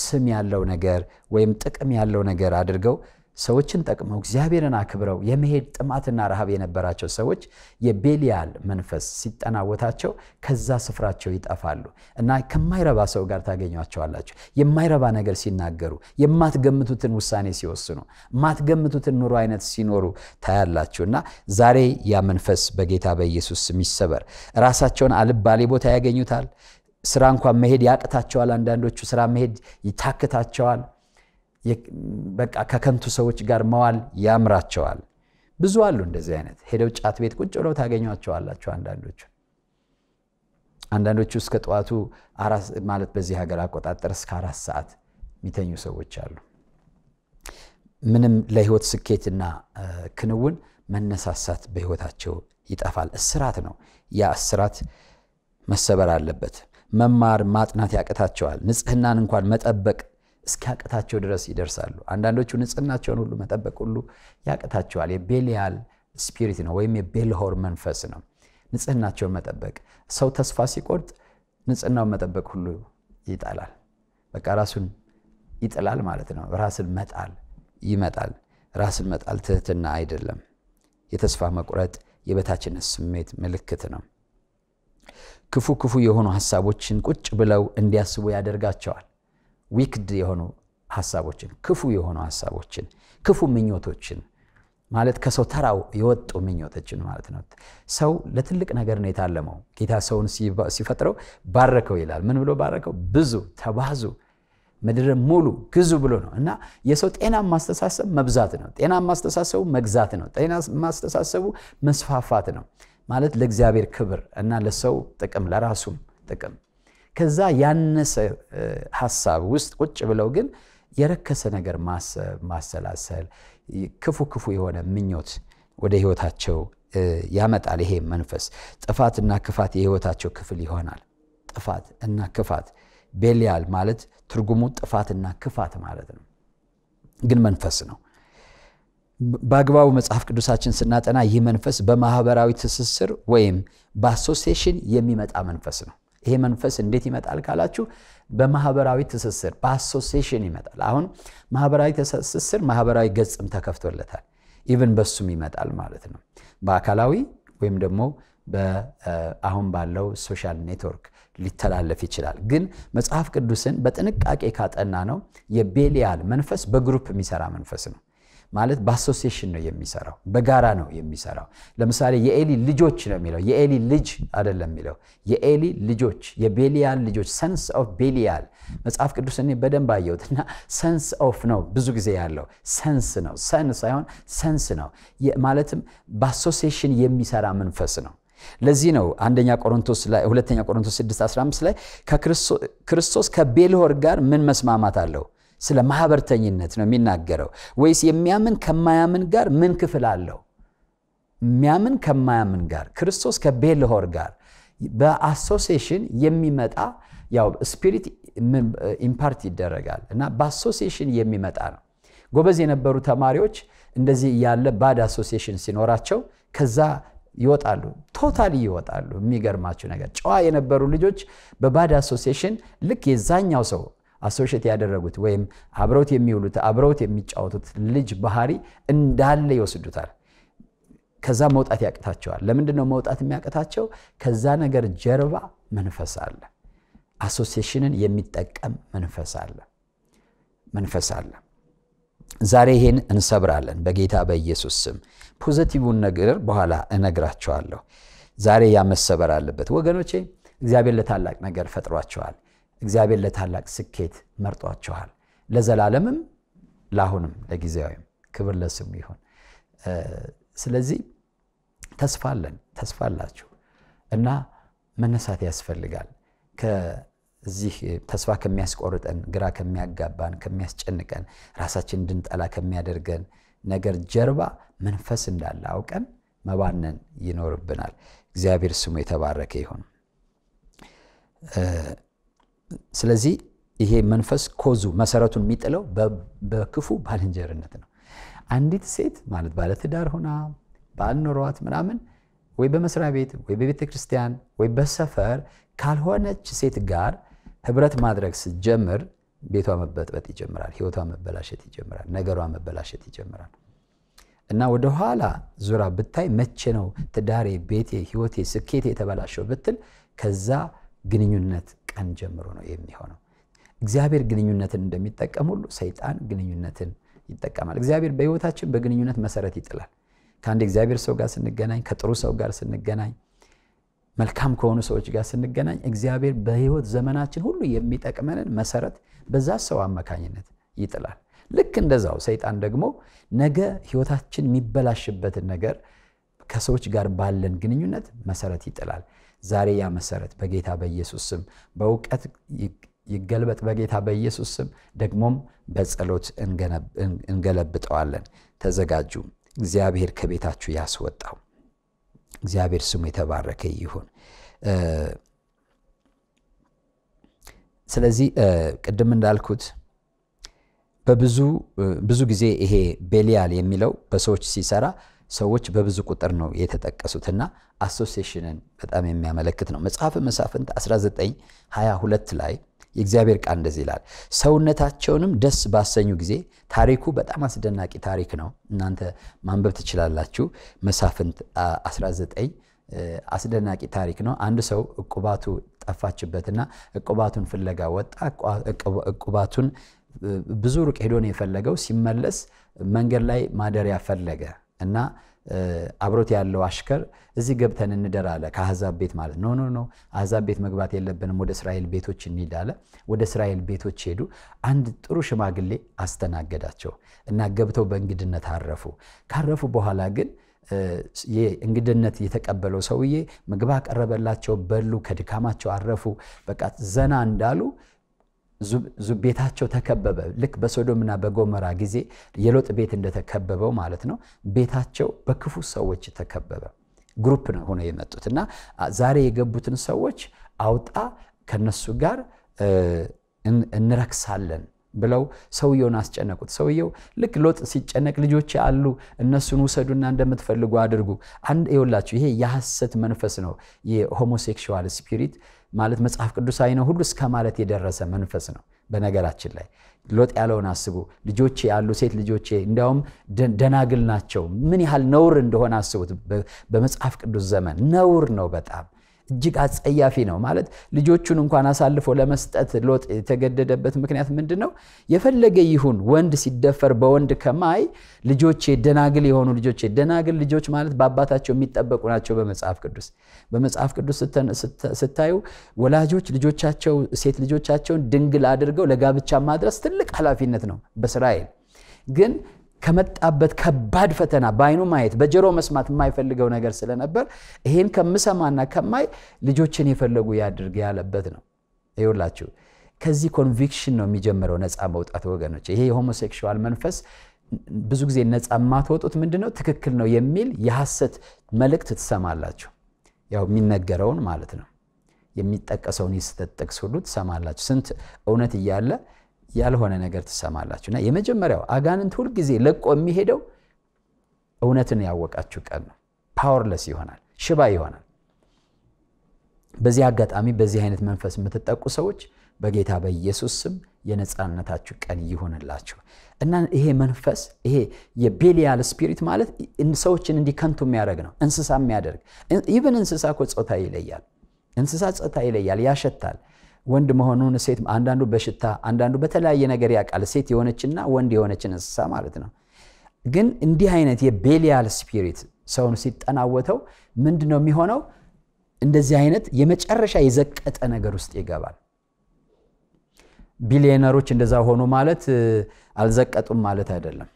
ስም ያለው ነገር ወይም ጥቅም ያለው ነገር አድርገው ሰዎችን ጠቅመው እግዚአብሔርን አክብረው የመሄድ ጥማትና ረሃብ የነበራቸው ሰዎች የቤልያል መንፈስ ሲጠናወታቸው ከዛ ስፍራቸው ይጠፋሉ እና ከማይረባ ሰው ጋር ታገኟቸዋላቸው። የማይረባ ነገር ሲናገሩ፣ የማትገምቱትን ውሳኔ ሲወስኑ፣ ማትገምቱትን ኑሮ አይነት ሲኖሩ ታያላችሁ እና ዛሬ ያ መንፈስ በጌታ በኢየሱስ ስም ይሰበር። ራሳቸውን አልባሌ ቦታ ያገኙታል። ስራ እንኳን መሄድ ያቅታቸዋል። አንዳንዶቹ ስራ መሄድ ይታክታቸዋል። በቃ ከከንቱ ሰዎች ጋር መዋል ያምራቸዋል። ብዙ አሉ እንደዚህ አይነት ሄደው ጫት ቤት ቁጭ ብለው ታገኟቸዋላቸው። አንዳንዶቹ አንዳንዶቹ እስከ ጠዋቱ ማለት በዚህ ሀገር አቆጣጠር እስከ አራት ሰዓት የሚተኙ ሰዎች አሉ። ምንም ለህይወት ስኬትና ክንውን መነሳሳት በህይወታቸው ይጠፋል። እስራት ነው። ያ እስራት መሰበር አለበት። መማር ማጥናት ያቅታቸዋል። ንጽህናን እንኳን መጠበቅ እስኪያቅታቸው ድረስ ይደርሳሉ። አንዳንዶቹ ንጽህናቸውን ሁሉ መጠበቅ ሁሉ ያቅታቸዋል። የቤሊያል ስፒሪት ነው ወይም የቤልሆር መንፈስ ነው። ንጽህናቸውን መጠበቅ ሰው ተስፋ ሲቆርጥ ንጽህናውን መጠበቅ ሁሉ ይጣላል። በቃ ራሱን ይጥላል ማለት ነው። ራስን መጣል ይመጣል። ራስን መጣል ትህትና አይደለም። የተስፋ መቁረጥ የበታችነት ስሜት ምልክት ነው። ክፉ ክፉ የሆኑ ሀሳቦችን ቁጭ ብለው እንዲያስቡ ያደርጋቸዋል። ዊክድ የሆኑ ሀሳቦችን፣ ክፉ የሆኑ ሀሳቦችን፣ ክፉ ምኞቶችን ማለት ከሰው ተራው የወጡ ምኞቶችን ማለት ነው። ሰው ለትልቅ ነገር ነው የታለመው። ጌታ ሰውን ሲፈጥረው ባረከው ይላል። ምን ብሎ ባረከው? ብዙ ተባዙ፣ ምድር ሙሉ ግዙ ብሎ ነው እና የሰው ጤና ማስተሳሰብ መብዛት ነው። ጤና ማስተሳሰቡ መግዛት ነው። ጤና ማስተሳሰቡ መስፋፋት ነው ማለት ለእግዚአብሔር ክብር እና ለሰው ጥቅም ለራሱም ጥቅም ከዛ ያነሰ ሀሳብ ውስጥ ቁጭ ብለው ግን የረከሰ ነገር ማሰብ ማሰላሰል ክፉ ክፉ የሆነ ምኞት ወደ ህይወታቸው ያመጣል ይሄ መንፈስ ጥፋትና ክፋት የህይወታቸው ክፍል ይሆናል ጥፋት እና ክፋት ቤልያል ማለት ትርጉሙ ጥፋትና ክፋት ማለት ነው ግን መንፈስ ነው በአግባቡ መጽሐፍ ቅዱሳችን ስናጠና ይህ መንፈስ በማህበራዊ ትስስር ወይም በአሶሲሽን የሚመጣ መንፈስ ነው ይሄ መንፈስ እንዴት ይመጣል ካላችሁ በማህበራዊ ትስስር በአሶሲሽን ይመጣል። አሁን ማህበራዊ ትስስር ማህበራዊ ገጽም ተከፍቶለታል። ኢቭን በሱም ይመጣል ማለት ነው። በአካላዊ ወይም ደግሞ አሁን ባለው ሶሻል ኔትወርክ ሊተላለፍ ይችላል። ግን መጽሐፍ ቅዱስን በጥንቃቄ ካጠና ነው የቤልያል መንፈስ በግሩፕ የሚሰራ መንፈስ ነው። ማለት በአሶሲሽን ነው የሚሰራው፣ በጋራ ነው የሚሰራው። ለምሳሌ የኤሊ ልጆች ነው የሚለው፣ የኤሊ ልጅ አይደለም የሚለው፣ የኤሊ ልጆች፣ የቤሊያል ልጆች፣ ሰንስ ኦፍ ቤሊያል። መጽሐፍ ቅዱስ እኔ በደንብ አየሁት እና ሰንስ ኦፍ ነው ብዙ ጊዜ ያለው ሰንስ ነው፣ ሰን ሳይሆን ሰንስ ነው። ማለትም በአሶሲሽን የሚሰራ መንፈስ ነው። ለዚህ ነው አንደኛ ቆሮንቶስ ላይ ሁለተኛ ቆሮንቶስ 6 15 ላይ ከክርስቶስ ከቤልሆር ጋር ምን መስማማት አለው? ስለ ማህበርተኝነት ነው የሚናገረው ወይስ የሚያምን ከማያምን ጋር ምን ክፍል አለው? የሚያምን ከማያምን ጋር ክርስቶስ ከቤልሆር ጋር በአሶሲሽን የሚመጣ ያው ስፒሪት ኢምፓርት ይደረጋል እና በአሶሲሽን የሚመጣ ነው። ጎበዝ የነበሩ ተማሪዎች እንደዚህ ያለ ባድ አሶሲሽን ሲኖራቸው ከዛ ይወጣሉ፣ ቶታሊ ይወጣሉ። የሚገርማችሁ ነገር ጨዋ የነበሩ ልጆች በባድ አሶሲሽን ልክ የዛኛው ሰው አሶሽት ያደረጉት ወይም አብረውት የሚውሉት አብረውት የሚጫወቱት ልጅ ባህሪ እንዳለ ይወስዱታል። ከዛ መውጣት ያቅታቸዋል። ለምንድን ነው መውጣት የሚያቅታቸው? ከዛ ነገር ጀርባ መንፈስ አለ። አሶሲሽንን የሚጠቀም መንፈስ አለ መንፈስ አለ። ዛሬ ይሄን እንሰብራለን በጌታ በኢየሱስ ስም። ፖዘቲቭን ነገር በኋላ እነግራቸዋለሁ። ዛሬ ያመሰበር አለበት ወገኖቼ። እግዚአብሔር ለታላቅ ነገር ፈጥሯቸዋል። እግዚአብሔር ለታላቅ ስኬት መርጧችኋል። ለዘላለምም ለአሁንም ለጊዜያዊም ክብር ለስሙ ይሁን። ስለዚህ ተስፋ አለን፣ ተስፋ አላችሁ እና መነሳት ያስፈልጋል። ከዚህ ተስፋ ከሚያስቆርጠን፣ ግራ ከሚያጋባን፣ ከሚያስጨንቀን፣ ራሳችን እንድንጠላ ከሚያደርገን ነገር ጀርባ መንፈስ እንዳለ አውቀን መባነን ይኖርብናል። እግዚአብሔር ስሙ የተባረከ ይሁን። ስለዚህ ይሄ መንፈስ ኮዙ መሰረቱን የሚጥለው በክፉ ባልንጀርነት ነው። አንዲት ሴት ማለት ባለትዳር ሆና ባል ኖሯት ምናምን ወይ በመስሪያ ቤት ወይ በቤተ ክርስቲያን ወይ በሰፈር ካልሆነች ሴት ጋር ህብረት ማድረግ ስትጀምር ቤቷ መበጥበጥ ይጀምራል። ህይወቷ መበላሸት ይጀምራል። ነገሯ መበላሸት ይጀምራል። እና ወደኋላ ዙራ ብታይ መቼ ነው ትዳሬ፣ ቤቴ፣ ህይወቴ፣ ስኬቴ የተበላሸው ብትል ከዛ ግንኙነት ቀን ጀምሮ ነው የሚሆነው። እግዚአብሔር ግንኙነትን እንደሚጠቀም ሁሉ ሰይጣን ግንኙነትን ይጠቀማል። እግዚአብሔር በህይወታችን በግንኙነት መሰረት ይጥላል። ከአንድ እግዚአብሔር ሰው ጋር ስንገናኝ፣ ከጥሩ ሰው ጋር ስንገናኝ፣ መልካም ከሆኑ ሰዎች ጋር ስንገናኝ እግዚአብሔር በህይወት ዘመናችን ሁሉ የሚጠቅመንን መሰረት በዛ ሰው አማካኝነት ይጥላል። ልክ እንደዛው ሰይጣን ደግሞ ነገ ህይወታችን የሚበላሽበትን ነገር ከሰዎች ጋር ባለን ግንኙነት መሰረት ይጥላል። ዛሬ ያ መሰረት በጌታ በኢየሱስ ስም በእውቀት ይገልበጥ በጌታ በኢየሱስ ስም ደግሞም በጸሎት እንገለብጠዋለን ተዘጋጁ እግዚአብሔር ከቤታችሁ ያስወጣው እግዚአብሔር ስሙ የተባረከ ይሁን ስለዚህ ቅድም እንዳልኩት በብዙ ብዙ ጊዜ ይሄ ቤሊያል የሚለው በሰዎች ሲሰራ ሰዎች በብዙ ቁጥር ነው የተጠቀሱትና አሶሲሽንን በጣም የሚያመለክት ነው። መጽሐፈ መሳፍንት 1922 ላይ የእግዚአብሔር ቃል እንደዚህ ይላል፣ ሰውነታቸውንም ደስ ባሰኙ ጊዜ። ታሪኩ በጣም አስደናቂ ታሪክ ነው። እናንተ ማንበብ ትችላላችሁ። መሳፍንት 19 አስደናቂ ታሪክ ነው። አንድ ሰው እቁባቱ ጠፋችበትና እቁባቱን ፍለጋ ወጣ። እቁባቱን ብዙ ሩቅ ሄዶ ነው የፈለገው። ሲመለስ መንገድ ላይ ማደሪያ ፈለገ። እና አብሮት ያለው አሽከር እዚህ ገብተን እንደር አለ። ከአህዛብ ቤት ማለት ኖ ኖ ኖ አህዛብ ቤት መግባት የለብንም ወደ እስራኤል ቤቶች እንሂድ አለ። ወደ እስራኤል ቤቶች ሄዱ። አንድ ጥሩ ሽማግሌ አስተናገዳቸው እና ገብተው በእንግድነት አረፉ። ካረፉ በኋላ ግን እንግድነት የተቀበለው ሰውዬ ምግብ አቀረበላቸው፣ በሉ፣ ከድካማቸው አረፉ። በቃ ዘና እንዳሉ ቤታቸው ተከበበ። ልክ በሶዶምና በጎመራ ጊዜ የሎጥ ቤት እንደተከበበው ማለት ነው። ቤታቸው በክፉ ሰዎች ተከበበ። ግሩፕ ሆነ የመጡት እና ዛሬ የገቡትን ሰዎች አውጣ፣ ከነሱ ጋር እንረክሳለን ብለው ሰውየውን አስጨነቁት። ሰውየው ልክ ሎጥ ሲጨነቅ ልጆች አሉ እነሱን ውሰዱና እንደምትፈልጉ አድርጉ። አንድ ይኸውላችሁ፣ ይሄ የሐሰት መንፈስ ነው። የሆሞሴክሹዋል ስፒሪት ማለት መጽሐፍ ቅዱሳዊ ነው ሁሉ እስከ ማለት የደረሰ መንፈስ ነው። በነገራችን ላይ ሎጥ ያለውን አስቡ። ልጆቼ ያሉ ሴት ልጆቼ እንዲያውም ደናግል ናቸው። ምን ያህል ነውር እንደሆነ አስቡት። በመጽሐፍ ቅዱስ ዘመን ነውር ነው በጣም እጅግ አጸያፊ ነው። ማለት ልጆቹን እንኳን አሳልፎ ለመስጠት ሎጥ የተገደደበት ምክንያት ምንድን ነው? የፈለገ ይሁን ወንድ ሲደፈር በወንድ ከማይ ልጆቼ ደናግል የሆኑ ልጆቼ ደናግል ልጆች ማለት በአባታቸው የሚጠበቁ ናቸው። በመጽሐፍ ቅዱስ በመጽሐፍ ቅዱስ ስታዩ ወላጆች ልጆቻቸው ሴት ልጆቻቸውን ድንግል አድርገው ለጋብቻ ማድረስ ትልቅ ኃላፊነት ነው በእስራኤል ግን ከመጣበት ከባድ ፈተና በአይኑ ማየት በጀሮ መስማት የማይፈልገው ነገር ስለነበር ይሄን ከምሰማና ከማይ ልጆችን የፈለጉ ያድርግ ያለበት ነው። ይውላችሁ ከዚህ ኮንቪክሽን ነው የሚጀምረው ነፃ መውጣት ወገኖች። ይሄ የሆሞሴክሹዋል መንፈስ ብዙ ጊዜ ነፃ የማትወጡት ምንድነው ነው ትክክል ነው የሚል የሐሰት መልእክት ትሰማላችሁ። ያው የሚነገረውን ማለት ነው የሚጠቀሰውን የስተት ጥቅስ ሁሉ ትሰማላችሁ። ስንት እውነት እያለ ያልሆነ ነገር ትሰማላችሁ። እና የመጀመሪያው አጋንንት ሁልጊዜ ለቆ የሚሄደው እውነትን ያወቃችሁ ቀን ነው። ፓወርለስ ይሆናል፣ ሽባ ይሆናል። በዚህ አጋጣሚ በዚህ አይነት መንፈስ የምትጠቁ ሰዎች በጌታ በኢየሱስ ስም የነፃነታችሁ ቀን ይሆንላችሁ እና ይሄ መንፈስ ይሄ የቤሊያል ስፒሪት ማለት ሰዎችን እንዲከንቱ የሚያደርግ ነው። እንስሳ የሚያደርግ ኢቨን እንስሳ እኮ ጾታ ይለያል። እንስሳ ጾታ ይለያል፣ ያሸታል ወንድ መሆኑን ሴት አንዳንዱ በሽታ አንዳንዱ በተለያየ ነገር ያውቃል። ሴት የሆነችና ወንድ የሆነችን እንስሳ ማለት ነው። ግን እንዲህ አይነት የቤሊያል ስፒሪት ሰውን ሲጠናወተው ምንድን ነው የሚሆነው? እንደዚህ አይነት የመጨረሻ የዘቀጠ ነገር ውስጥ ይገባል። ቢሊዮነሮች እንደዛ ሆኑ ማለት አልዘቀጡም ማለት አይደለም።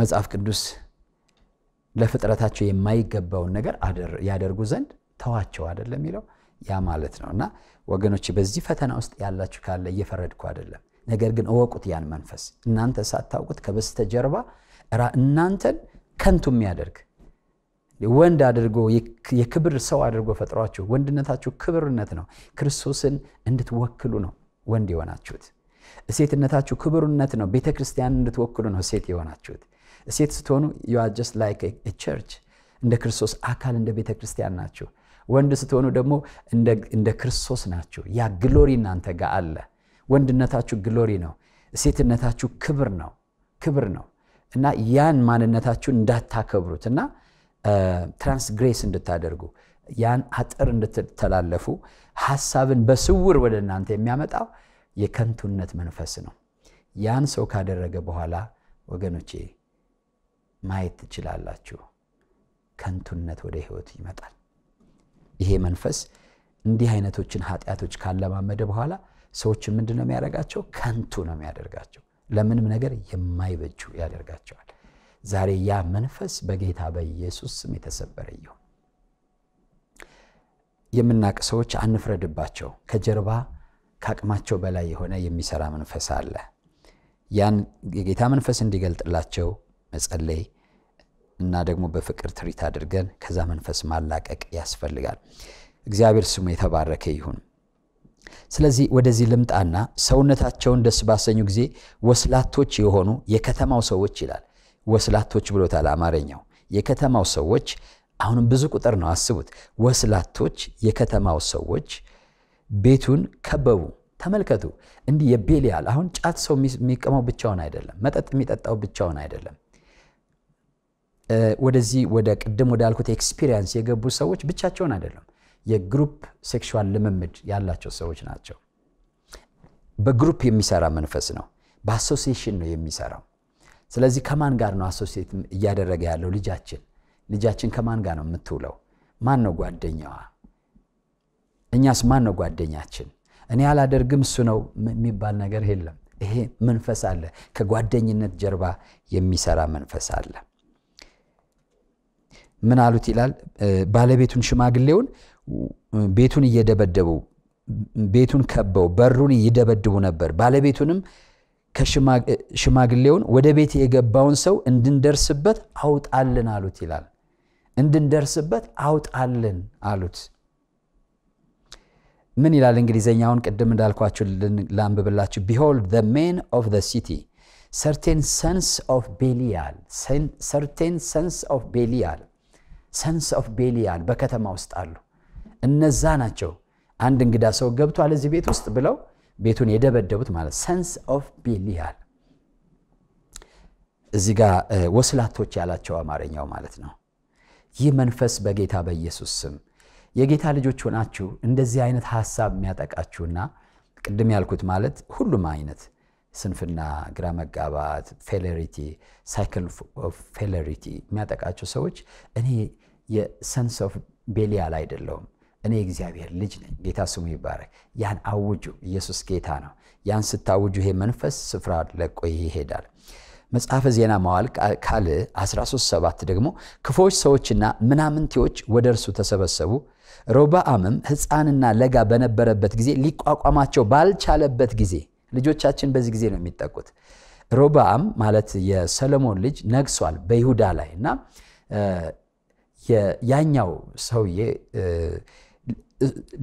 መጽሐፍ ቅዱስ ለፍጥረታቸው የማይገባውን ነገር ያደርጉ ዘንድ ተዋቸው አይደለም የሚለው ያ ማለት ነው እና ወገኖች በዚህ ፈተና ውስጥ ያላችሁ ካለ እየፈረድኩ አደለም ነገር ግን እወቁት ያን መንፈስ እናንተ ሳታውቁት ከበስተጀርባ እናንተን ከንቱ የሚያደርግ ወንድ አድርጎ የክብር ሰው አድርጎ ፈጥሯችሁ ወንድነታችሁ ክብርነት ነው ክርስቶስን እንድትወክሉ ነው ወንድ የሆናችሁት እሴትነታችሁ ክብርነት ነው ቤተ ክርስቲያን እንድትወክሉ ነው ሴት የሆናችሁት ሴት ስትሆኑ ዩ ላይክ ቸርች እንደ ክርስቶስ አካል እንደ ቤተ ክርስቲያን ናችሁ ወንድ ስትሆኑ ደግሞ እንደ ክርስቶስ ናችሁ ያ ግሎሪ እናንተ ጋር አለ ወንድነታችሁ ግሎሪ ነው ሴትነታችሁ ክብር ነው ክብር ነው እና ያን ማንነታችሁ እንዳታከብሩት እና ትራንስግሬስ እንድታደርጉ ያን አጥር እንድትተላለፉ ሀሳብን በስውር ወደ እናንተ የሚያመጣው የከንቱነት መንፈስ ነው ያን ሰው ካደረገ በኋላ ወገኖቼ ማየት ትችላላችሁ። ከንቱነት ወደ ህይወቱ ይመጣል። ይሄ መንፈስ እንዲህ አይነቶችን ኃጢአቶች ካለማመደ በኋላ ሰዎችን ምንድን ነው የሚያደርጋቸው? ከንቱ ነው የሚያደርጋቸው። ለምንም ነገር የማይበጁ ያደርጋቸዋል። ዛሬ ያ መንፈስ በጌታ በኢየሱስ ስም የተሰበረ ይሁን። የምናቅ ሰዎች አንፍረድባቸው። ከጀርባ ከአቅማቸው በላይ የሆነ የሚሰራ መንፈስ አለ። ያን የጌታ መንፈስ እንዲገልጥላቸው መጸለይ እና ደግሞ በፍቅር ትሪት አድርገን ከዛ መንፈስ ማላቀቅ ያስፈልጋል። እግዚአብሔር ስሙ የተባረከ ይሁን። ስለዚህ ወደዚህ ልምጣና ሰውነታቸውን ደስ ባሰኙ ጊዜ ወስላቶች የሆኑ የከተማው ሰዎች ይላል። ወስላቶች ብሎታል አማርኛው። የከተማው ሰዎች አሁንም ብዙ ቁጥር ነው፣ አስቡት። ወስላቶች የከተማው ሰዎች ቤቱን ከበቡ። ተመልከቱ፣ እንዲህ የቤልያል አሁን ጫት ሰው የሚቀመው ብቻውን አይደለም፣ መጠጥ የሚጠጣው ብቻውን አይደለም። ወደዚህ ወደ ቅድም ወዳልኩት ኤክስፒሪየንስ የገቡ ሰዎች ብቻቸውን አይደለም። የግሩፕ ሴክሹዋል ልምምድ ያላቸው ሰዎች ናቸው። በግሩፕ የሚሰራ መንፈስ ነው። በአሶሲሽን ነው የሚሰራው። ስለዚህ ከማን ጋር ነው አሶሲየት እያደረገ ያለው? ልጃችን ልጃችን ከማን ጋር ነው የምትውለው? ማን ነው ጓደኛዋ? እኛስ ማን ነው ጓደኛችን? እኔ አላደርግም እሱ ነው የሚባል ነገር የለም። ይሄ መንፈስ አለ። ከጓደኝነት ጀርባ የሚሰራ መንፈስ አለ። ምን አሉት ይላል ባለቤቱን ሽማግሌውን ቤቱን እየደበደቡ ቤቱን ከበው በሩን ይደበድቡ ነበር። ባለቤቱንም ሽማግሌውን ወደ ቤት የገባውን ሰው እንድንደርስበት አውጣልን አሉት ይላል። እንድንደርስበት አውጣልን አሉት። ምን ይላል እንግሊዘኛውን? ቅድም እንዳልኳችሁ ላንብብላችሁ። ቢሆልድ ዘ ሜን ኦፍ ዘ ሲቲ ሰርቴን ሰንስ ኦፍ ቤሊያል ሰርቴን ሰንስ ኦፍ ቤሊያል ሰንስ ኦፍ ቤሊያል በከተማ ውስጥ አሉ። እነዛ ናቸው አንድ እንግዳ ሰው ገብቷል እዚህ ቤት ውስጥ ብለው ቤቱን የደበደቡት ማለት ሰንስ ኦፍ ቤሊያል እዚህ ጋር ወስላቶች ያላቸው አማርኛው ማለት ነው። ይህ መንፈስ በጌታ በኢየሱስ ስም የጌታ ልጆች ሆናችሁ እንደዚህ አይነት ሀሳብ የሚያጠቃችሁና ቅድም ያልኩት ማለት ሁሉም አይነት ስንፍና፣ ግራ መጋባት፣ ፌሌሪቲ ሳይክል ፌሌሪቲ የሚያጠቃቸው ሰዎች እኔ የሰንስ ኦፍ ቤሊያል አይደለውም እኔ እግዚአብሔር ልጅ ነኝ፣ ጌታ ስሙ ይባረክ። ያን አውጁ፣ ኢየሱስ ጌታ ነው። ያን ስታውጁ ይሄ መንፈስ ስፍራ ለቆ ይሄዳል። መጽሐፈ ዜና መዋዕል ካልዕ 13፥7 ደግሞ ክፎች ሰዎችና ምናምንቴዎች ወደ እርሱ ተሰበሰቡ። ሮብዓምም ሕፃንና ለጋ በነበረበት ጊዜ ሊቋቋማቸው ባልቻለበት ጊዜ ልጆቻችን በዚህ ጊዜ ነው የሚጠቁት። ሮብዓም ማለት የሰለሞን ልጅ ነግሷል በይሁዳ ላይ እና ያኛው ሰውዬ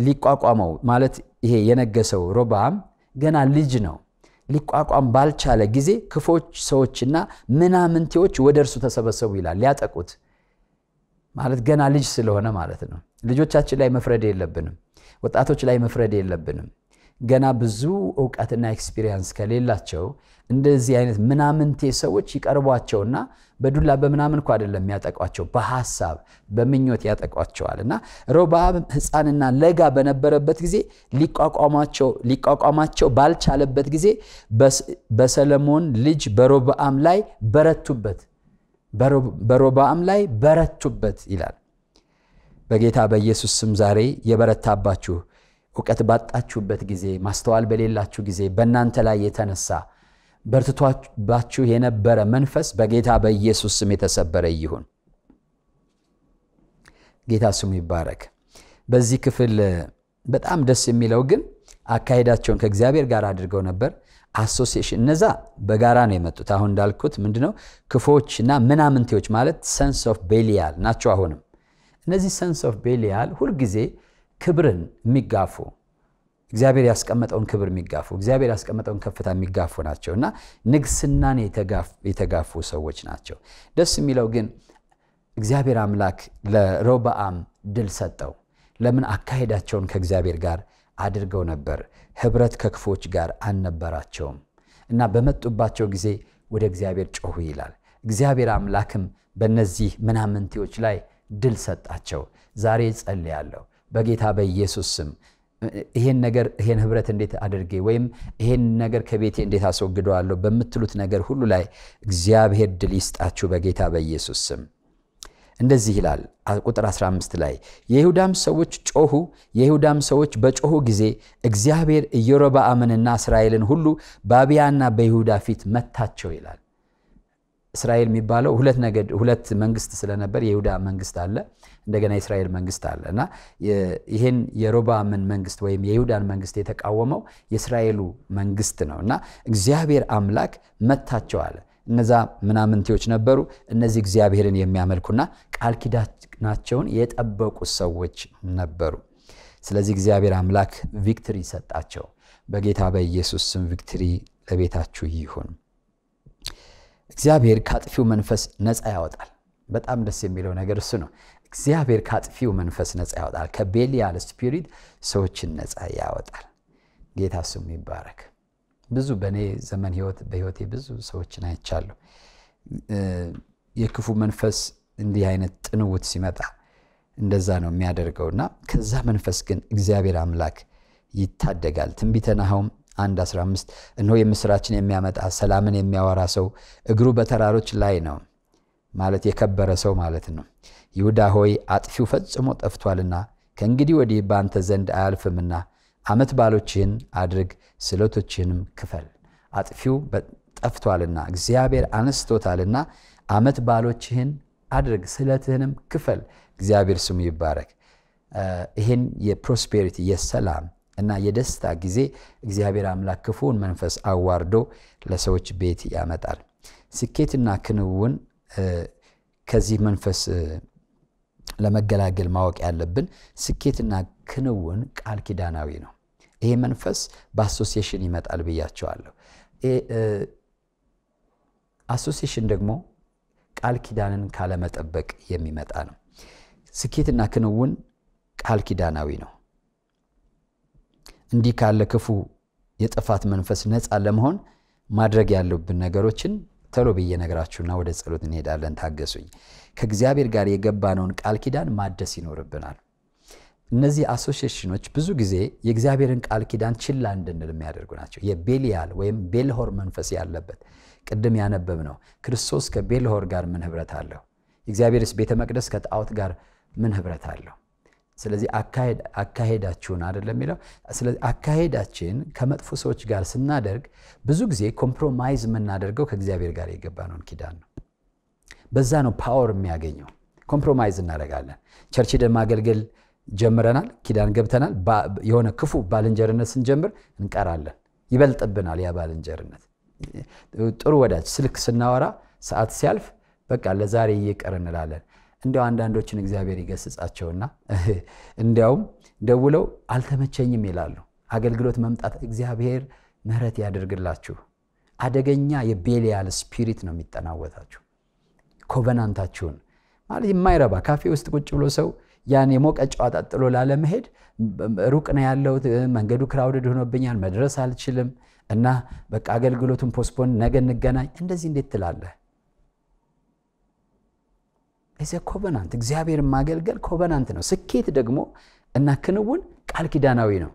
ሊቋቋመው ማለት ይሄ የነገሰው ሮባም ገና ልጅ ነው። ሊቋቋም ባልቻለ ጊዜ ክፎች ሰዎችና ምናምንቴዎች ወደ እርሱ ተሰበሰቡ ይላል። ሊያጠቁት ማለት ገና ልጅ ስለሆነ ማለት ነው። ልጆቻችን ላይ መፍረድ የለብንም። ወጣቶች ላይ መፍረድ የለብንም። ገና ብዙ እውቀትና ኤክስፒሪየንስ ከሌላቸው እንደዚህ አይነት ምናምንቴ ሰዎች ይቀርቧቸውና በዱላ በምናምን እኳ አይደለም የሚያጠቋቸው በሀሳብ በምኞት ያጠቋቸዋል እና ሮብዓም ህፃንና ለጋ በነበረበት ጊዜ ሊቋቋማቸው ባልቻለበት ጊዜ በሰለሞን ልጅ በሮብአም ላይ በረቱበት በሮብአም ላይ በረቱበት ይላል በጌታ በኢየሱስ ስም ዛሬ የበረታባችሁ እውቀት ባጣችሁበት ጊዜ፣ ማስተዋል በሌላችሁ ጊዜ በእናንተ ላይ የተነሳ በርትቷባችሁ የነበረ መንፈስ በጌታ በኢየሱስ ስም የተሰበረ ይሁን። ጌታ ስሙ ይባረክ። በዚህ ክፍል በጣም ደስ የሚለው ግን አካሄዳቸውን ከእግዚአብሔር ጋር አድርገው ነበር። አሶሲሽን እነዛ በጋራ ነው የመጡት። አሁን እንዳልኩት ምንድነው ክፎችና ምናምንቴዎች ማለት ሰንስ ኦፍ ቤሊያል ናቸው። አሁንም እነዚህ ሰንስ ኦፍ ቤሊያል ሁልጊዜ ክብርን የሚጋፉ እግዚአብሔር ያስቀመጠውን ክብር የሚጋፉ እግዚአብሔር ያስቀመጠውን ከፍታ የሚጋፉ ናቸው እና ንግስናን የተጋፉ ሰዎች ናቸው። ደስ የሚለው ግን እግዚአብሔር አምላክ ለሮብዓም ድል ሰጠው። ለምን? አካሄዳቸውን ከእግዚአብሔር ጋር አድርገው ነበር። ህብረት ከክፎች ጋር አልነበራቸውም እና በመጡባቸው ጊዜ ወደ እግዚአብሔር ጮሁ ይላል። እግዚአብሔር አምላክም በነዚህ ምናምንቴዎች ላይ ድል ሰጣቸው። ዛሬ ጸልያለሁ በጌታ በኢየሱስ ስም ይሄን ነገር ይሄን ህብረት እንዴት አድርጌ ወይም ይሄን ነገር ከቤቴ እንዴት አስወግደዋለሁ በምትሉት ነገር ሁሉ ላይ እግዚአብሔር ድል ይስጣችሁ በጌታ በኢየሱስ ስም። እንደዚህ ይላል ቁጥር 15 ላይ የይሁዳም ሰዎች ጮሁ። የይሁዳም ሰዎች በጮሁ ጊዜ እግዚአብሔር ኢዮሮብዓምንና እስራኤልን ሁሉ በአብያና በይሁዳ ፊት መታቸው ይላል። እስራኤል የሚባለው ሁለት መንግስት ስለነበር የይሁዳ መንግስት አለ። እንደገና የእስራኤል መንግስት አለ እና ይህን የሮባምን መንግስት ወይም የይሁዳን መንግስት የተቃወመው የእስራኤሉ መንግስት ነው እና እግዚአብሔር አምላክ መታቸዋለ። እነዛ ምናምንቴዎች ነበሩ። እነዚህ እግዚአብሔርን የሚያመልኩና ቃል ኪዳናቸውን የጠበቁ ሰዎች ነበሩ። ስለዚህ እግዚአብሔር አምላክ ቪክትሪ ሰጣቸው። በጌታ በኢየሱስ ስም ቪክትሪ ለቤታችሁ ይሁን። እግዚአብሔር ከአጥፊው መንፈስ ነፃ ያወጣል። በጣም ደስ የሚለው ነገር እሱ ነው። እግዚአብሔር ካጥፊው መንፈስ ነፃ ያወጣል። ከቤሊያል ስፒሪት ሰዎችን ነፃ ያወጣል። ጌታ ስሙ ይባረክ። ብዙ በእኔ ዘመን በህይወቴ ብዙ ሰዎችን አይቻለሁ። የክፉ መንፈስ እንዲህ አይነት ጥንውት ሲመጣ እንደዛ ነው የሚያደርገው እና ከዛ መንፈስ ግን እግዚአብሔር አምላክ ይታደጋል። ትንቢተ 1 15 እነሆ የምስራችን የሚያመጣ ሰላምን የሚያወራ ሰው እግሩ በተራሮች ላይ ነው ማለት የከበረ ሰው ማለት ነው። ይሁዳ ሆይ አጥፊው ፈጽሞ ጠፍቷልና ከእንግዲህ ወዲህ በአንተ ዘንድ አያልፍምና ዓመት ባሎችህን አድርግ፣ ስለቶችህንም ክፈል። አጥፊው ጠፍቷልና እግዚአብሔር አነስቶታልና ዓመት ባሎችህን አድርግ፣ ስለትህንም ክፈል። እግዚአብሔር ስሙ ይባረክ። ይህን የፕሮስፔሪቲ የሰላም እና የደስታ ጊዜ እግዚአብሔር አምላክ ክፉውን መንፈስ አዋርዶ ለሰዎች ቤት ያመጣል። ስኬትና ክንውን ከዚህ መንፈስ ለመገላገል ማወቅ ያለብን ስኬትና ክንውን ቃል ኪዳናዊ ነው። ይሄ መንፈስ በአሶሲሽን ይመጣል ብያቸዋለሁ። አሶሲሽን ደግሞ ቃል ኪዳንን ካለመጠበቅ የሚመጣ ነው። ስኬትና ክንውን ቃል ኪዳናዊ ነው። እንዲህ ካለ ክፉ የጥፋት መንፈስ ነፃ ለመሆን ማድረግ ያለብን ነገሮችን ቶሎ ብዬ ነግራችሁና ወደ ጸሎት እንሄዳለን። ታገሱኝ። ከእግዚአብሔር ጋር የገባነውን ቃል ኪዳን ማደስ ይኖርብናል። እነዚህ አሶሲሽኖች ብዙ ጊዜ የእግዚአብሔርን ቃል ኪዳን ችላ እንድንል የሚያደርጉ ናቸው። የቤልያል ወይም ቤልሆር መንፈስ ያለበት ቅድም ያነበብ ነው። ክርስቶስ ከቤልሆር ጋር ምን ህብረት አለው? የእግዚአብሔርስ ቤተ መቅደስ ከጣዖት ጋር ምን ህብረት አለው? ስለዚህ አካሄዳችሁን አይደለም የሚለው ስለዚህ አካሄዳችን ከመጥፎ ሰዎች ጋር ስናደርግ ብዙ ጊዜ ኮምፕሮማይዝ የምናደርገው ከእግዚአብሔር ጋር የገባነውን ኪዳን ነው በዛ ነው ፓወር የሚያገኘው ኮምፕሮማይዝ እናደረጋለን ቸርች ደን ማገልገል ጀምረናል ኪዳን ገብተናል የሆነ ክፉ ባልንጀርነት ስንጀምር እንቀራለን ይበልጥብናል ያ ባልንጀርነት ጥሩ ወዳጅ ስልክ ስናወራ ሰዓት ሲያልፍ በቃ ለዛሬ ይቅር እንላለን እንዲያው አንዳንዶችን እግዚአብሔር ይገስጻቸውና እንዲያውም ደውለው አልተመቸኝም ይላሉ። አገልግሎት መምጣት እግዚአብሔር ምሕረት ያደርግላችሁ። አደገኛ የቤልያል ስፒሪት ነው የሚጠናወታችሁ። ኮቨናንታችሁን ማለት የማይረባ ካፌ ውስጥ ቁጭ ብሎ ሰው ያን የሞቀ ጨዋታ ጥሎ ላለመሄድ ሩቅ ነው ያለው፣ መንገዱ ክራውድድ ሆኖብኛል፣ መድረስ አልችልም እና በቃ አገልግሎቱን ፖስፖን ነገ እንገናኝ፣ እንደዚህ እንዴት ትላለህ? ኢዝ ኮቨናንት እግዚአብሔር ማገልገል ኮቨናንት ነው። ስኬት ደግሞ እና ክንውን ቃል ኪዳናዊ ነው።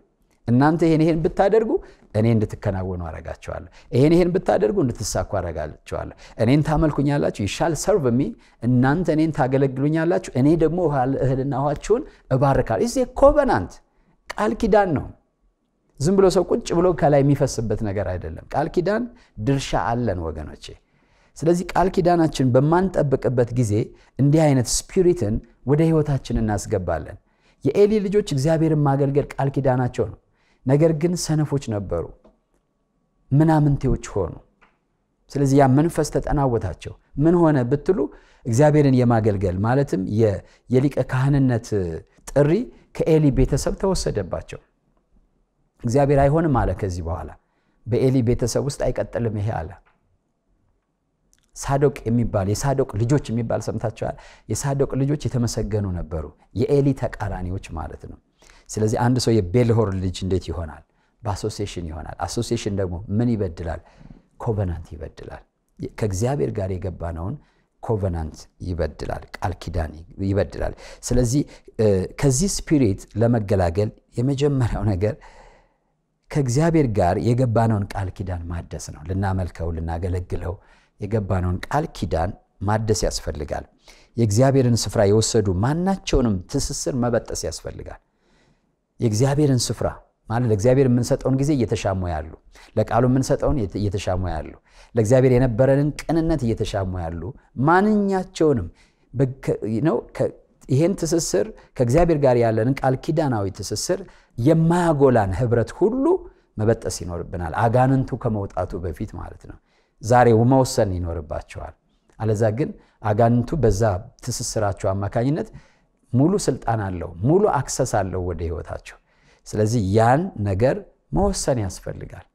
እናንተ ይሄን ይሄን ብታደርጉ እኔ እንድትከናወኑ አረጋቸዋለሁ። ይሄን ይሄን ብታደርጉ እንድትሳኩ አረጋቸዋለሁ። እኔን ታመልኩኛላችሁ፣ ይሻል ሰርቭ ሚ እናንተ እኔን ታገለግሉኛላችሁ፣ እኔ ደግሞ እህልና ውሃችሁን እባርካል። ኢዝ ኮቨናንት ቃል ኪዳን ነው። ዝም ብሎ ሰው ቁጭ ብሎ ከላይ የሚፈስበት ነገር አይደለም። ቃል ኪዳን ድርሻ አለን ወገኖቼ። ስለዚህ ቃል ኪዳናችን በማንጠብቅበት ጊዜ እንዲህ አይነት ስፒሪትን ወደ ህይወታችን እናስገባለን የኤሊ ልጆች እግዚአብሔርን ማገልገል ቃል ኪዳናቸው ነው ነገር ግን ሰነፎች ነበሩ ምናምንቴዎች ሆኑ ስለዚህ ያ መንፈስ ተጠናወታቸው ምን ሆነ ብትሉ እግዚአብሔርን የማገልገል ማለትም የሊቀ ካህንነት ጥሪ ከኤሊ ቤተሰብ ተወሰደባቸው እግዚአብሔር አይሆንም አለ ከዚህ በኋላ በኤሊ ቤተሰብ ውስጥ አይቀጥልም ይሄ አለ ሳዶቅ የሚባል የሳዶቅ ልጆች የሚባል ሰምታችኋል። የሳዶቅ ልጆች የተመሰገኑ ነበሩ፣ የኤሊ ተቃራኒዎች ማለት ነው። ስለዚህ አንድ ሰው የቤልሆር ልጅ እንዴት ይሆናል? በአሶሲሽን ይሆናል። አሶሲሽን ደግሞ ምን ይበድላል? ኮቨናንት ይበድላል። ከእግዚአብሔር ጋር የገባነውን ኮቨናንት ይበድላል፣ ቃል ኪዳን ይበድላል። ስለዚህ ከዚህ ስፒሪት ለመገላገል የመጀመሪያው ነገር ከእግዚአብሔር ጋር የገባነውን ቃል ኪዳን ማደስ ነው። ልናመልከው፣ ልናገለግለው የገባነውን ቃል ኪዳን ማደስ ያስፈልጋል። የእግዚአብሔርን ስፍራ የወሰዱ ማናቸውንም ትስስር መበጠስ ያስፈልጋል። የእግዚአብሔርን ስፍራ ማለት ለእግዚአብሔር የምንሰጠውን ጊዜ እየተሻሙ ያሉ፣ ለቃሉ የምንሰጠውን እየተሻሙ ያሉ፣ ለእግዚአብሔር የነበረንን ቅንነት እየተሻሙ ያሉ ማንኛቸውንም ነው ይህን ትስስር ከእግዚአብሔር ጋር ያለንን ቃል ኪዳናዊ ትስስር የማያጎላን ህብረት ሁሉ መበጠስ ይኖርብናል። አጋንንቱ ከመውጣቱ በፊት ማለት ነው። ዛሬው መወሰን ይኖርባቸዋል። አለዛ ግን አጋንንቱ በዛ ትስስራቸው አማካኝነት ሙሉ ስልጣን አለው፣ ሙሉ አክሰስ አለው ወደ ህይወታቸው። ስለዚህ ያን ነገር መወሰን ያስፈልጋል።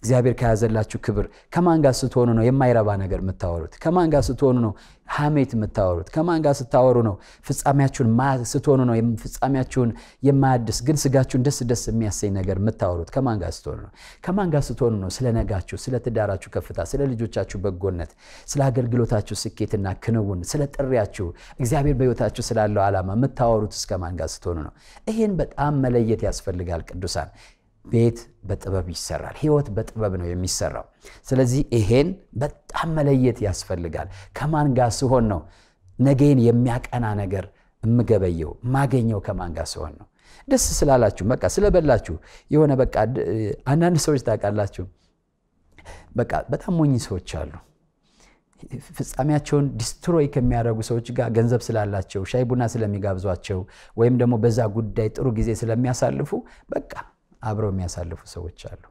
እግዚአብሔር ከያዘላችሁ ክብር ከማን ጋር ስትሆኑ ነው የማይረባ ነገር የምታወሩት? ከማን ጋር ስትሆኑ ነው ሐሜት የምታወሩት? ከማን ጋር ስታወሩ ነው ፍጻሜያችሁን ስትሆኑ ነው ፍጻሜያችሁን የማያድስ ግን ስጋችሁን ደስ ደስ የሚያሰኝ ነገር የምታወሩት? ከማን ጋር ስትሆኑ ነው? ከማን ጋር ስትሆኑ ነው ስለ ነጋችሁ፣ ስለ ትዳራችሁ ከፍታ፣ ስለ ልጆቻችሁ በጎነት፣ ስለ አገልግሎታችሁ ስኬትና ክንውን፣ ስለ ጥሪያችሁ፣ እግዚአብሔር በሕይወታችሁ ስላለው ዓላማ የምታወሩት እስከ ማን ጋር ስትሆኑ ነው? ይህን በጣም መለየት ያስፈልጋል ቅዱሳን ቤት በጥበብ ይሰራል። ህይወት በጥበብ ነው የሚሰራው። ስለዚህ ይሄን በጣም መለየት ያስፈልጋል። ከማን ጋር ስሆን ነው ነገን የሚያቀና ነገር እምገበየው ማገኘው ከማን ጋር ስሆን ነው። ደስ ስላላችሁ በቃ ስለበላችሁ የሆነ በቃ አንዳንድ ሰዎች ታውቃላችሁ፣ በቃ በጣም ሞኝ ሰዎች አሉ። ፍጻሜያቸውን ዲስትሮይ ከሚያደርጉ ሰዎች ጋር ገንዘብ ስላላቸው ሻይ ቡና ስለሚጋብዟቸው ወይም ደግሞ በዛ ጉዳይ ጥሩ ጊዜ ስለሚያሳልፉ በቃ አብረው የሚያሳልፉ ሰዎች አሉ።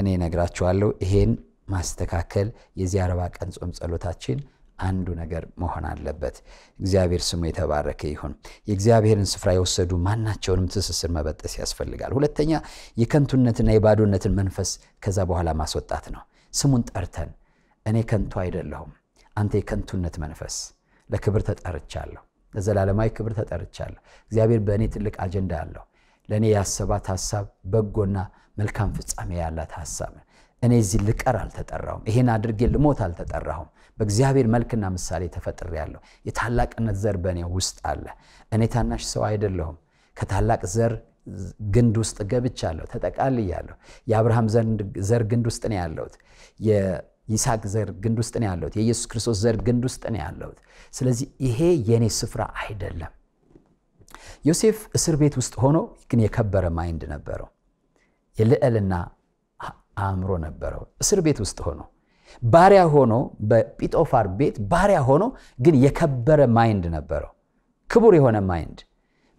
እኔ ነግራችኋለሁ። ይሄን ማስተካከል የዚህ አርባ ቀን ጾም ጸሎታችን አንዱ ነገር መሆን አለበት። እግዚአብሔር ስሙ የተባረከ ይሁን። የእግዚአብሔርን ስፍራ የወሰዱ ማናቸውንም ትስስር መበጠስ ያስፈልጋል። ሁለተኛ የከንቱነትና የባዶነትን መንፈስ ከዛ በኋላ ማስወጣት ነው። ስሙን ጠርተን እኔ ከንቱ አይደለሁም፣ አንተ የከንቱነት መንፈስ ለክብር ተጠርቻለሁ፣ ለዘላለማዊ ክብር ተጠርቻለሁ። እግዚአብሔር በእኔ ትልቅ አጀንዳ አለው። ለእኔ ያሰባት ሀሳብ በጎና መልካም ፍጻሜ ያላት ሀሳብ እኔ እዚህ ልቀር አልተጠራሁም። ይሄን አድርጌ ልሞት አልተጠራሁም። በእግዚአብሔር መልክና ምሳሌ ያለሁ የታላቅነት ዘር በእኔ ውስጥ አለ። እኔ ታናሽ ሰው አይደለሁም። ከታላቅ ዘር ግንድ ውስጥ ገብቻለሁ፣ ተጠቃልያለሁ። የአብርሃም ዘር ግንድ ውስጥ ነው ያለሁት። የይስሐቅ ዘር ግንድ ውስጥ ነው ያለሁት። የኢየሱስ ክርስቶስ ዘር ግንድ ውስጥ ነው ያለሁት። ስለዚህ ይሄ የእኔ ስፍራ አይደለም። ዮሴፍ እስር ቤት ውስጥ ሆኖ ግን የከበረ ማይንድ ነበረው፣ የልዕልና አእምሮ ነበረው። እስር ቤት ውስጥ ሆኖ ባሪያ ሆኖ በጲጦፋር ቤት ባሪያ ሆኖ ግን የከበረ ማይንድ ነበረው፣ ክቡር የሆነ ማይንድ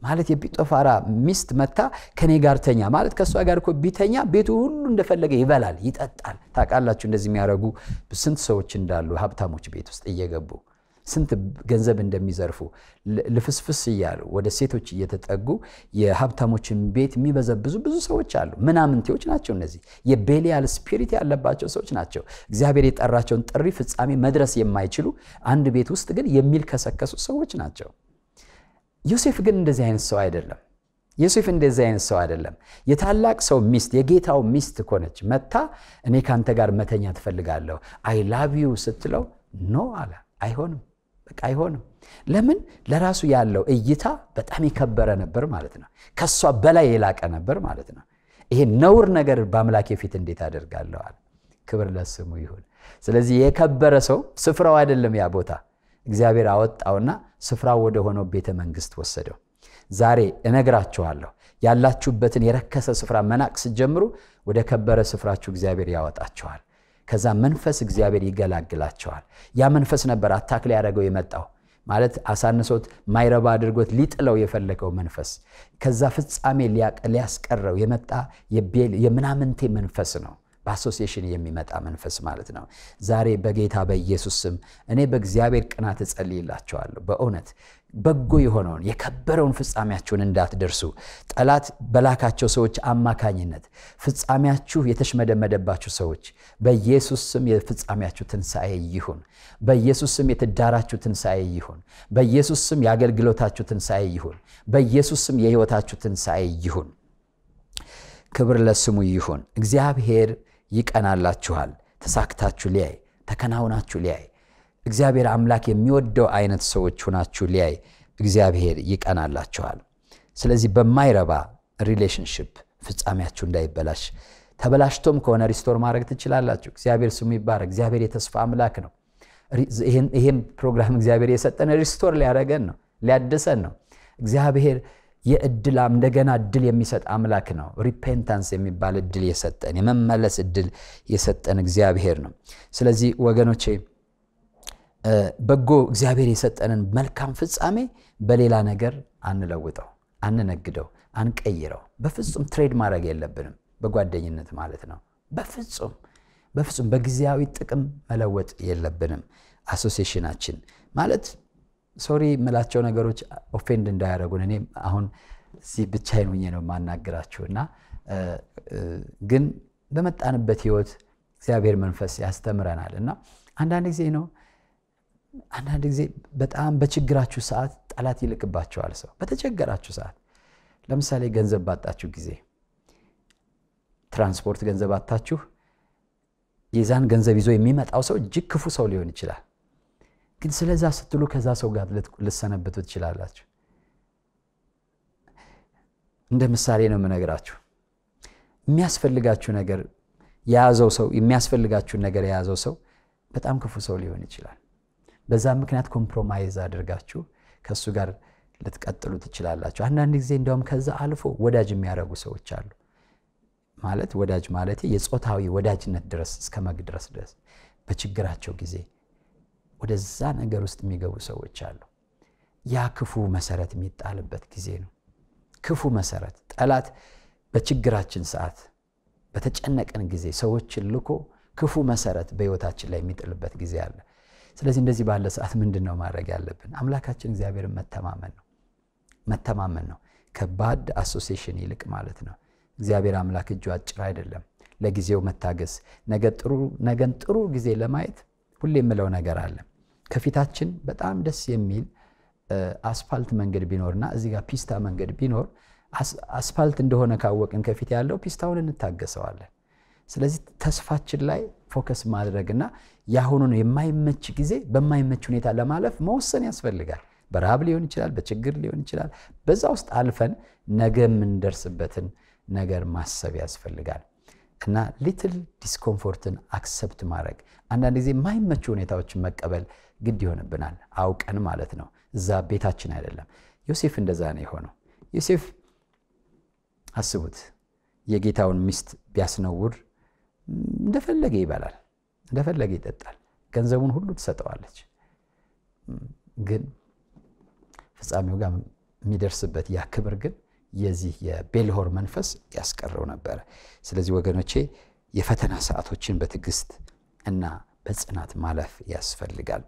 ማለት የጲጦፋራ ሚስት መታ ከኔ ጋር ተኛ ማለት ከእሷ ጋር እኮ ቢተኛ ቤቱ ሁሉ እንደፈለገ ይበላል፣ ይጠጣል። ታውቃላችሁ እንደዚህ የሚያደርጉ ስንት ሰዎች እንዳሉ ሀብታሞች ቤት ውስጥ እየገቡ ስንት ገንዘብ እንደሚዘርፉ ልፍስፍስ እያሉ ወደ ሴቶች እየተጠጉ የሀብታሞችን ቤት የሚበዘብዙ ብዙ ሰዎች አሉ። ምናምንቴዎች ናቸው። እነዚህ የቤሊያል ስፒሪት ያለባቸው ሰዎች ናቸው። እግዚአብሔር የጠራቸውን ጥሪ ፍጻሜ መድረስ የማይችሉ አንድ ቤት ውስጥ ግን የሚልከሰከሱ ሰዎች ናቸው። ዮሴፍ ግን እንደዚህ አይነት ሰው አይደለም። ዮሴፍ እንደዚህ አይነት ሰው አይደለም። የታላቅ ሰው ሚስት የጌታው ሚስት ኮነች። መታ እኔ ከአንተ ጋር መተኛ ትፈልጋለሁ አይ ላቭ ዩ ስትለው ኖ አለ። አይሆንም በቃ አይሆንም። ለምን ለራሱ ያለው እይታ በጣም የከበረ ነበር ማለት ነው። ከሷ በላይ የላቀ ነበር ማለት ነው። ይሄ ነውር ነገር በአምላኬ ፊት እንዴት አደርጋለዋል? ክብር ለስሙ ይሁን። ስለዚህ የከበረ ሰው ስፍራው አይደለም ያ ቦታ እግዚአብሔር አወጣውና ስፍራው ወደ ሆነው ቤተ መንግስት ወሰደው። ዛሬ እነግራችኋለሁ ያላችሁበትን የረከሰ ስፍራ መናቅ ስትጀምሩ ወደ ከበረ ስፍራችሁ እግዚአብሔር ያወጣችኋል። ከዛ መንፈስ እግዚአብሔር ይገላግላቸዋል። ያ መንፈስ ነበር አታክ ሊያደረገው የመጣው ማለት አሳንሶት ማይረባ አድርጎት ሊጥለው የፈለገው መንፈስ ከዛ ፍጻሜ ሊያስቀረው የመጣ የምናምንቴ መንፈስ ነው። በአሶሲሽን የሚመጣ መንፈስ ማለት ነው። ዛሬ በጌታ በኢየሱስ ስም እኔ በእግዚአብሔር ቅናት እጸልይላቸዋለሁ። በእውነት በጎ የሆነውን የከበረውን ፍጻሜያችሁን እንዳትደርሱ ጠላት በላካቸው ሰዎች አማካኝነት ፍጻሜያችሁ የተሽመደመደባችሁ ሰዎች በኢየሱስ ስም የፍጻሜያችሁ ትንሣኤ ይሁን። በኢየሱስ ስም የትዳራችሁ ትንሣኤ ይሁን። በኢየሱስ ስም የአገልግሎታችሁ ትንሣኤ ይሁን። በኢየሱስ ስም የሕይወታችሁ ትንሣኤ ይሁን። ክብር ለስሙ ይሁን። እግዚአብሔር ይቀናላችኋል። ተሳክታችሁ ሊያይ፣ ተከናውናችሁ ሊያይ እግዚአብሔር አምላክ የሚወደው አይነት ሰዎች ሁናችሁ ሊያይ እግዚአብሔር ይቀናላችኋል። ስለዚህ በማይረባ ሪሌሽንሽፕ ፍጻሜያችሁ እንዳይበላሽ ተበላሽቶም ከሆነ ሪስቶር ማድረግ ትችላላችሁ። እግዚአብሔር ስሙ ይባረክ። እግዚአብሔር የተስፋ አምላክ ነው። ይህን ፕሮግራም እግዚአብሔር የሰጠን ሪስቶር ሊያደረገን ነው፣ ሊያድሰን ነው። እግዚአብሔር የእድል እንደገና እድል የሚሰጥ አምላክ ነው። ሪፔንታንስ የሚባል እድል የሰጠን የመመለስ እድል የሰጠን እግዚአብሔር ነው። ስለዚህ ወገኖቼ በጎ እግዚአብሔር የሰጠንን መልካም ፍጻሜ በሌላ ነገር አንለውጠው፣ አንነግደው፣ አንቀይረው። በፍጹም ትሬድ ማድረግ የለብንም በጓደኝነት ማለት ነው። በፍጹም በፍጹም በጊዜያዊ ጥቅም መለወጥ የለብንም። አሶሲሽናችን ማለት ሶሪ የምላቸው ነገሮች ኦፌንድ እንዳያደረጉን እኔ አሁን እዚህ ብቻዬን ሁኜ ነው የማናግራችሁ እና ግን በመጣንበት ህይወት እግዚአብሔር መንፈስ ያስተምረናል እና አንዳንድ ጊዜ ነው አንዳንድ ጊዜ በጣም በችግራችሁ ሰዓት ጠላት ይልክባቸዋል ሰው በተቸገራችሁ ሰዓት ለምሳሌ ገንዘብ ባጣችሁ ጊዜ ትራንስፖርት ገንዘብ አታችሁ የዛን ገንዘብ ይዞ የሚመጣው ሰው እጅግ ክፉ ሰው ሊሆን ይችላል ግን ስለዛ ስትሉ ከዛ ሰው ጋር ልሰነብቱ ትችላላችሁ እንደ ምሳሌ ነው የምነግራችሁ የሚያስፈልጋችሁ ነገር የያዘው ሰው የሚያስፈልጋችሁን ነገር የያዘው ሰው በጣም ክፉ ሰው ሊሆን ይችላል በዛ ምክንያት ኮምፕሮማይዝ አድርጋችሁ ከእሱ ጋር ልትቀጥሉ ትችላላችሁ። አንዳንድ ጊዜ እንዲያውም ከዛ አልፎ ወዳጅ የሚያደርጉ ሰዎች አሉ። ማለት ወዳጅ ማለት የጾታዊ ወዳጅነት ድረስ እስከ መግድረስ ድረስ በችግራቸው ጊዜ ወደዛ ነገር ውስጥ የሚገቡ ሰዎች አሉ። ያ ክፉ መሰረት የሚጣልበት ጊዜ ነው። ክፉ መሰረት ጠላት በችግራችን ሰዓት በተጨነቀን ጊዜ ሰዎችን ልኮ ክፉ መሰረት በሕይወታችን ላይ የሚጥልበት ጊዜ አለ። ስለዚህ እንደዚህ ባለ ሰዓት ምንድን ነው ማድረግ ያለብን? አምላካችን እግዚአብሔርን መተማመን ነው መተማመን ነው ከባድ አሶሴሽን ይልቅ ማለት ነው። እግዚአብሔር አምላክ እጁ አጭር አይደለም። ለጊዜው መታገስ፣ ነገን ጥሩ ጊዜ ለማየት ሁሌ የምለው ነገር አለ። ከፊታችን በጣም ደስ የሚል አስፋልት መንገድ ቢኖርና እዚህ ጋር ፒስታ መንገድ ቢኖር አስፋልት እንደሆነ ካወቅን ከፊት ያለው ፒስታውን እንታገሰዋለን። ስለዚህ ተስፋችን ላይ ፎከስ ማድረግና ያሁኑን የማይመች ጊዜ በማይመች ሁኔታ ለማለፍ መወሰን ያስፈልጋል። በረሃብ ሊሆን ይችላል፣ በችግር ሊሆን ይችላል። በዛ ውስጥ አልፈን ነገ የምንደርስበትን ነገር ማሰብ ያስፈልጋል እና ሊትል ዲስኮምፎርትን አክሰፕት ማድረግ አንዳንድ ጊዜ የማይመቹ ሁኔታዎችን መቀበል ግድ ይሆንብናል፣ አውቀን ማለት ነው። እዛ ቤታችን አይደለም። ዮሴፍ እንደዛ ነው የሆነው። ዮሴፍ አስቡት፣ የጌታውን ሚስት ቢያስነውር እንደፈለገ ይበላል። እንደፈለገ ይጠጣል። ገንዘቡን ሁሉ ትሰጠዋለች። ግን ፍጻሜው ጋር የሚደርስበት ያ ክብር ግን የዚህ የቤልሆር መንፈስ ያስቀረው ነበረ። ስለዚህ ወገኖቼ የፈተና ሰዓቶችን በትዕግስት እና በጽናት ማለፍ ያስፈልጋል።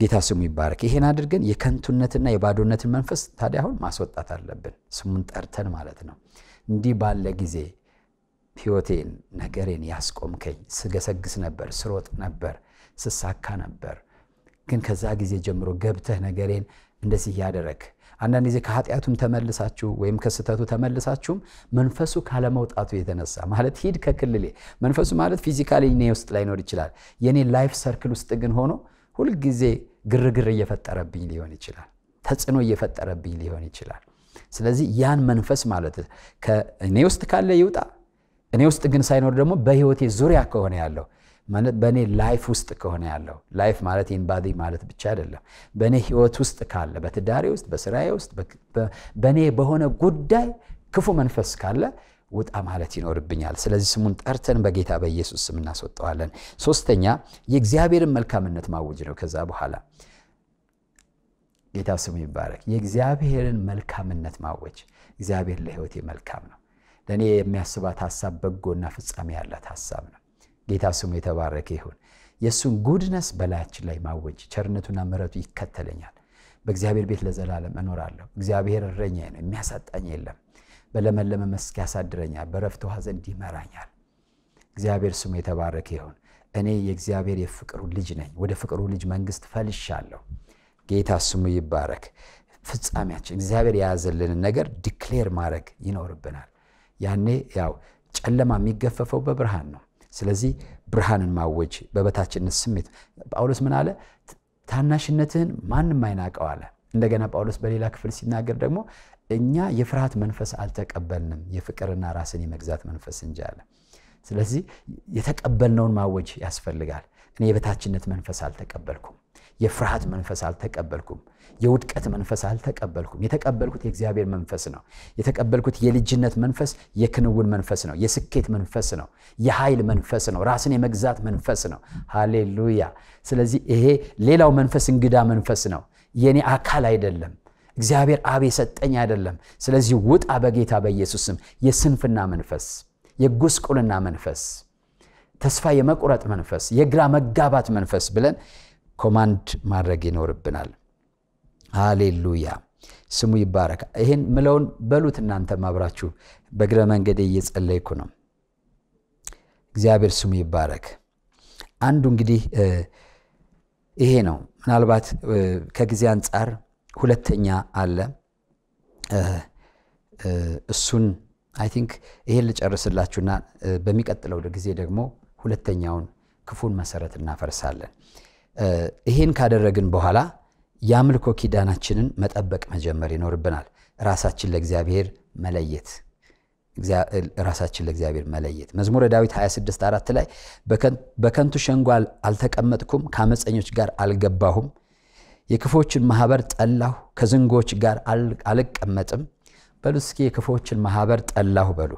ጌታ ስሙ ይባረክ። ይሄን አድርገን የከንቱነትና የባዶነትን መንፈስ ታዲያ አሁን ማስወጣት አለብን፣ ስሙን ጠርተን ማለት ነው። እንዲህ ባለ ጊዜ ሕይወቴን ነገሬን ያስቆምከኝ። ስገሰግስ ነበር፣ ስሮጥ ነበር፣ ስሳካ ነበር። ግን ከዛ ጊዜ ጀምሮ ገብተህ ነገሬን እንደዚህ እያደረግ አንዳንድ ጊዜ ከኃጢአቱም ተመልሳችሁ ወይም ከስህተቱ ተመልሳችሁም መንፈሱ ካለመውጣቱ የተነሳ ማለት ሂድ ከክልሌ መንፈሱ ማለት ፊዚካሊ እኔ ውስጥ ላይኖር ይችላል። የኔ ላይፍ ሰርክል ውስጥ ግን ሆኖ ሁልጊዜ ግርግር እየፈጠረብኝ ሊሆን ይችላል። ተጽዕኖ እየፈጠረብኝ ሊሆን ይችላል። ስለዚህ ያን መንፈስ ማለት ከእኔ ውስጥ ካለ ይውጣ እኔ ውስጥ ግን ሳይኖር ደግሞ በህይወቴ ዙሪያ ከሆነ ያለው ማለት በእኔ ላይፍ ውስጥ ከሆነ ያለው ላይፍ ማለት ኢንባዲ ማለት ብቻ አይደለም። በእኔ ህይወት ውስጥ ካለ፣ በትዳሬ ውስጥ፣ በስራዬ ውስጥ፣ በእኔ በሆነ ጉዳይ ክፉ መንፈስ ካለ ውጣ ማለት ይኖርብኛል። ስለዚህ ስሙን ጠርተን በጌታ በኢየሱስ ስም እናስወጠዋለን። ሶስተኛ የእግዚአብሔርን መልካምነት ማወጅ ነው። ከዛ በኋላ ጌታ ስሙ ይባረክ። የእግዚአብሔርን መልካምነት ማወጅ። እግዚአብሔር ለህይወቴ መልካም ነው። ለእኔ የሚያስባት ሀሳብ በጎና ፍጻሜ ያላት ሀሳብ ነው። ጌታ ስሙ የተባረከ ይሁን። የእሱን ጉድነስ በላያችን ላይ ማወጅ ቸርነቱና ምሕረቱ ይከተለኛል። በእግዚአብሔር ቤት ለዘላለም እኖራለሁ። እግዚአብሔር እረኛ ነው፣ የሚያሳጣኝ የለም። በለመለመ መስክ ያሳድረኛል፣ በረፍት ውሃ ዘንድ ይመራኛል። እግዚአብሔር ስሙ የተባረከ ይሁን። እኔ የእግዚአብሔር የፍቅሩ ልጅ ነኝ፣ ወደ ፍቅሩ ልጅ መንግስት ፈልሻለሁ። ጌታ ስሙ ይባረክ። ፍጻሜያችን እግዚአብሔር የያዘልንን ነገር ዲክሌር ማድረግ ይኖርብናል። ያኔ ያው ጨለማ የሚገፈፈው በብርሃን ነው። ስለዚህ ብርሃንን ማወጅ በበታችነት ስሜት ጳውሎስ ምን አለ? ታናሽነትህን ማንም አይናቀው አለ። እንደገና ጳውሎስ በሌላ ክፍል ሲናገር ደግሞ እኛ የፍርሃት መንፈስ አልተቀበልንም የፍቅርና ራስን የመግዛት መንፈስ እንጂ አለ። ስለዚህ የተቀበልነውን ማወጅ ያስፈልጋል። እኔ የበታችነት መንፈስ አልተቀበልኩም። የፍርሃት መንፈስ አልተቀበልኩም። የውድቀት መንፈስ አልተቀበልኩም። የተቀበልኩት የእግዚአብሔር መንፈስ ነው። የተቀበልኩት የልጅነት መንፈስ፣ የክንውን መንፈስ ነው። የስኬት መንፈስ ነው። የኃይል መንፈስ ነው። ራስን የመግዛት መንፈስ ነው። ሃሌሉያ። ስለዚህ ይሄ ሌላው መንፈስ እንግዳ መንፈስ ነው። የኔ አካል አይደለም። እግዚአብሔር አብ የሰጠኝ አይደለም። ስለዚህ ውጣ በጌታ በኢየሱስም። የስንፍና መንፈስ፣ የጉስቁልና መንፈስ፣ ተስፋ የመቁረጥ መንፈስ፣ የግራ መጋባት መንፈስ ብለን ኮማንድ ማድረግ ይኖርብናል። ሃሌሉያ ስሙ ይባረክ። ይህን ምለውን በሉት እናንተ ማብራችሁ በእግረ መንገዴ እየጸለይኩ ነው። እግዚአብሔር ስሙ ይባረክ። አንዱ እንግዲህ ይሄ ነው። ምናልባት ከጊዜ አንጻር ሁለተኛ አለ። እሱን አይ ቲንክ ይሄን ልጨርስላችሁና በሚቀጥለው ጊዜ ደግሞ ሁለተኛውን ክፉን መሰረት እናፈርሳለን። ይሄን ካደረግን በኋላ የአምልኮ ኪዳናችንን መጠበቅ መጀመር ይኖርብናል። ራሳችን ለእግዚአብሔር መለየት ራሳችን ለእግዚአብሔር መለየት መዝሙረ ዳዊት 26 ላይ በከንቱ ሸንጎ አልተቀመጥኩም፣ ከአመፀኞች ጋር አልገባሁም፣ የክፎችን ማህበር ጠላሁ፣ ከዝንጎች ጋር አልቀመጥም። በሉ እስኪ የክፎችን ማህበር ጠላሁ በሉ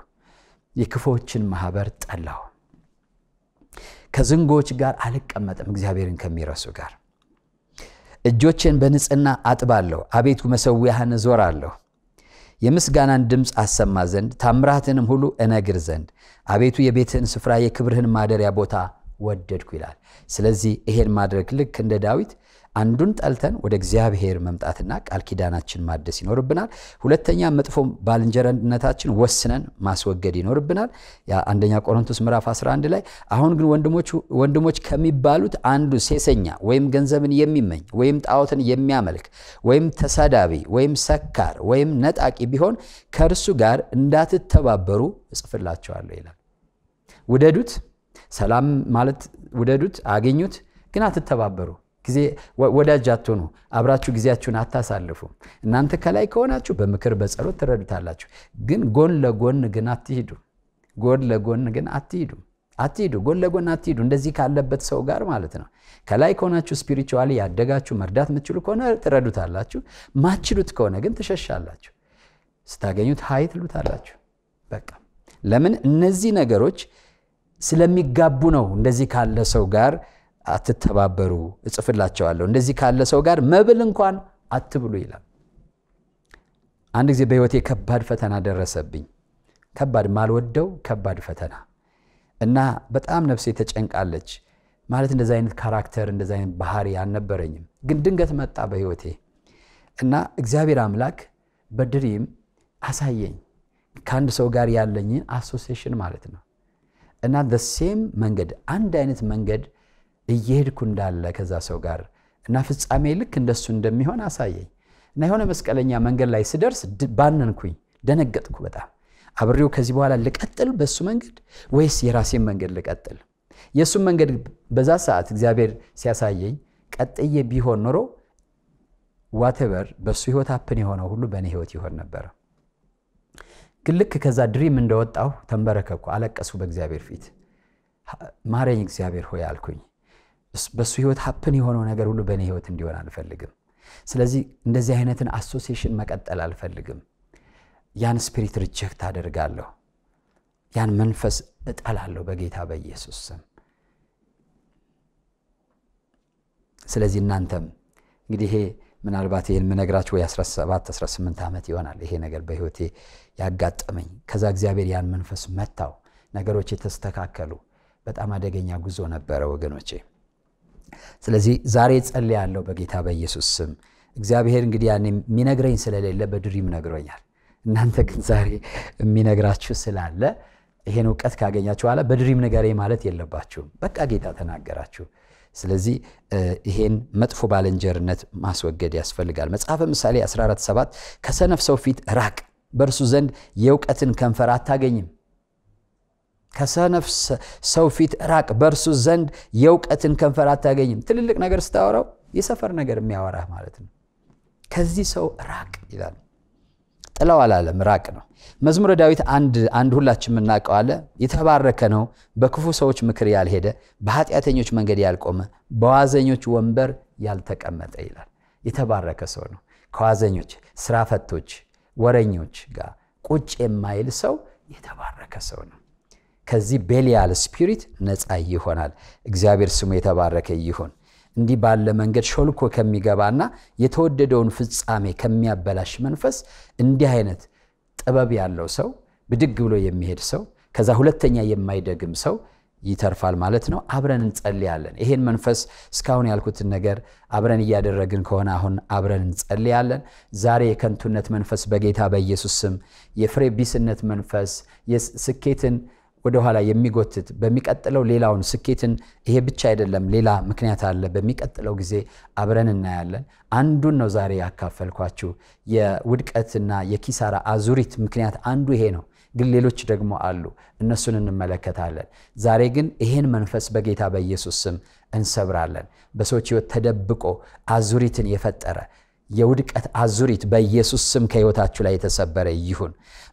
የክፎችን ማህበር ጠላሁ። ከዝንጎች ጋር አልቀመጥም እግዚአብሔርን ከሚረሱ ጋር እጆቼን በንጽህና አጥባለሁ አቤቱ መሰዊያህን እዞራለሁ የምስጋናን ድምፅ አሰማ ዘንድ ታምራትንም ሁሉ እነግር ዘንድ አቤቱ የቤትህን ስፍራ የክብርህን ማደሪያ ቦታ ወደድኩ ይላል ስለዚህ ይሄን ማድረግ ልክ እንደ ዳዊት አንዱን ጠልተን ወደ እግዚአብሔር መምጣትና ቃል ኪዳናችን ማደስ ይኖርብናል። ሁለተኛ መጥፎ ባልንጀራነታችን ወስነን ማስወገድ ይኖርብናል። አንደኛ ቆሮንቶስ ምዕራፍ 11 ላይ አሁን ግን ወንድሞች ከሚባሉት አንዱ ሴሰኛ ወይም ገንዘብን የሚመኝ ወይም ጣዖትን የሚያመልክ ወይም ተሳዳቢ ወይም ሰካር ወይም ነጣቂ ቢሆን ከእርሱ ጋር እንዳትተባበሩ እጽፍላቸዋለሁ ይላል። ውደዱት፣ ሰላም ማለት ውደዱት፣ አገኙት ግን አትተባበሩ። ጊዜ ወዳጅ አትሆኑ፣ አብራችሁ ጊዜያችሁን አታሳልፉ። እናንተ ከላይ ከሆናችሁ በምክር በጸሎት ትረዱታላችሁ። ግን ጎን ለጎን ግን አትሂዱ። ጎን ለጎን ግን አትሂዱ አትሂዱ ጎን ለጎን አትሂዱ። እንደዚህ ካለበት ሰው ጋር ማለት ነው። ከላይ ከሆናችሁ ስፒሪቹዋሊ ያደጋችሁ መርዳት የምትችሉ ከሆነ ትረዱታላችሁ። ማችሉት ከሆነ ግን ትሸሻላችሁ። ስታገኙት ሀይ ትሉታላችሁ። በቃ ለምን? እነዚህ ነገሮች ስለሚጋቡ ነው። እንደዚህ ካለ ሰው ጋር አትተባበሩ፣ እጽፍላቸዋለሁ። እንደዚህ ካለ ሰው ጋር መብል እንኳን አትብሉ ይላል። አንድ ጊዜ በህይወቴ ከባድ ፈተና ደረሰብኝ። ከባድ ማልወደው ከባድ ፈተና እና በጣም ነፍሴ ተጨንቃለች። ማለት እንደዚ አይነት ካራክተር እንደዚ አይነት ባህሪ አልነበረኝም፣ ግን ድንገት መጣ በህይወቴ እና እግዚአብሔር አምላክ በድሪም አሳየኝ ከአንድ ሰው ጋር ያለኝን አሶሲሽን ማለት ነው እና ሴም መንገድ አንድ አይነት መንገድ እየሄድኩ እንዳለ ከዛ ሰው ጋር እና ፍጻሜ ልክ እንደሱ እንደሚሆን አሳየኝ እና የሆነ መስቀለኛ መንገድ ላይ ስደርስ ባነንኩኝ፣ ደነገጥኩ በጣም አብሬው ከዚህ በኋላ ልቀጥል በሱ መንገድ ወይስ የራሴን መንገድ ልቀጥል? የእሱን መንገድ በዛ ሰዓት እግዚአብሔር ሲያሳየኝ ቀጥዬ ቢሆን ኖሮ ዋቴቨር በእሱ ህይወት አፕን የሆነው ሁሉ በእኔ ህይወት ይሆን ነበረ። ግን ልክ ከዛ ድሪም እንደወጣሁ ተንበረከኩ፣ አለቀሱ በእግዚአብሔር ፊት ማረኝ እግዚአብሔር ሆይ አልኩኝ። በሱ ህይወት ሀፕን የሆነው ነገር ሁሉ በእኔ ህይወት እንዲሆን አልፈልግም። ስለዚህ እንደዚህ አይነትን አሶሲሽን መቀጠል አልፈልግም። ያን ስፒሪት ሪጀክት አደርጋለሁ። ያን መንፈስ እጠላለሁ በጌታ በኢየሱስ ስም። ስለዚህ እናንተም እንግዲህ ይሄ ምናልባት ይህን የምነግራችሁ ወይ 17 18 ዓመት ይሆናል ይሄ ነገር በህይወቴ ያጋጠመኝ። ከዛ እግዚአብሔር ያን መንፈስ መታው፣ ነገሮች የተስተካከሉ። በጣም አደገኛ ጉዞ ነበረ ወገኖቼ። ስለዚህ ዛሬ ጸልያለሁ በጌታ በኢየሱስ ስም። እግዚአብሔር እንግዲህ ያኔ የሚነግረኝ ስለሌለ በድሪም ነግሮኛል። እናንተ ግን ዛሬ የሚነግራችሁ ስላለ ይሄን እውቀት ካገኛችሁ በኋላ በድሪም ነገሬ ማለት የለባችሁም። በቃ ጌታ ተናገራችሁ። ስለዚህ ይሄን መጥፎ ባልንጀርነት ማስወገድ ያስፈልጋል። መጽሐፈ ምሳሌ 147 ከሰነፍ ሰው ፊት ራቅ፣ በእርሱ ዘንድ የእውቀትን ከንፈር አታገኝም። ከሰነፍ ሰው ፊት ራቅ፣ በእርሱ ዘንድ የእውቀትን ከንፈር አታገኝም። ትልልቅ ነገር ስታወራው የሰፈር ነገር የሚያወራህ ማለት ነው። ከዚህ ሰው ራቅ ይላል። ጥለው አላለም፣ ራቅ ነው። መዝሙረ ዳዊት አንድ ሁላችን የምናውቀው አለ። የተባረከ ነው በክፉ ሰዎች ምክር ያልሄደ፣ በኃጢአተኞች መንገድ ያልቆመ፣ በዋዘኞች ወንበር ያልተቀመጠ ይላል። የተባረከ ሰው ነው። ከዋዘኞች፣ ስራ ፈቶች፣ ወረኞች ጋር ቁጭ የማይል ሰው የተባረከ ሰው ነው። ከዚህ ቤሊያል ስፒሪት ነፃ ይሆናል። እግዚአብሔር ስሙ የተባረከ ይሁን። እንዲህ ባለ መንገድ ሾልኮ ከሚገባና የተወደደውን ፍጻሜ ከሚያበላሽ መንፈስ እንዲህ አይነት ጥበብ ያለው ሰው ብድግ ብሎ የሚሄድ ሰው ከዛ ሁለተኛ የማይደግም ሰው ይተርፋል ማለት ነው። አብረን እንጸልያለን። ይሄን መንፈስ እስካሁን ያልኩትን ነገር አብረን እያደረግን ከሆነ አሁን አብረን እንጸልያለን። ዛሬ የከንቱነት መንፈስ በጌታ በኢየሱስ ስም የፍሬ ቢስነት መንፈስ የስኬትን ወደኋላ የሚጎትት በሚቀጥለው ሌላውን ስኬትን ይሄ ብቻ አይደለም፣ ሌላ ምክንያት አለ። በሚቀጥለው ጊዜ አብረን እናያለን። አንዱን ነው ዛሬ ያካፈልኳችሁ። የውድቀትና የኪሳራ አዙሪት ምክንያት አንዱ ይሄ ነው። ግን ሌሎች ደግሞ አሉ። እነሱን እንመለከታለን። ዛሬ ግን ይሄን መንፈስ በጌታ በኢየሱስ ስም እንሰብራለን። በሰዎች ሕይወት ተደብቆ አዙሪትን የፈጠረ የውድቀት አዙሪት በኢየሱስ ስም ከሕይወታችሁ ላይ የተሰበረ ይሁን።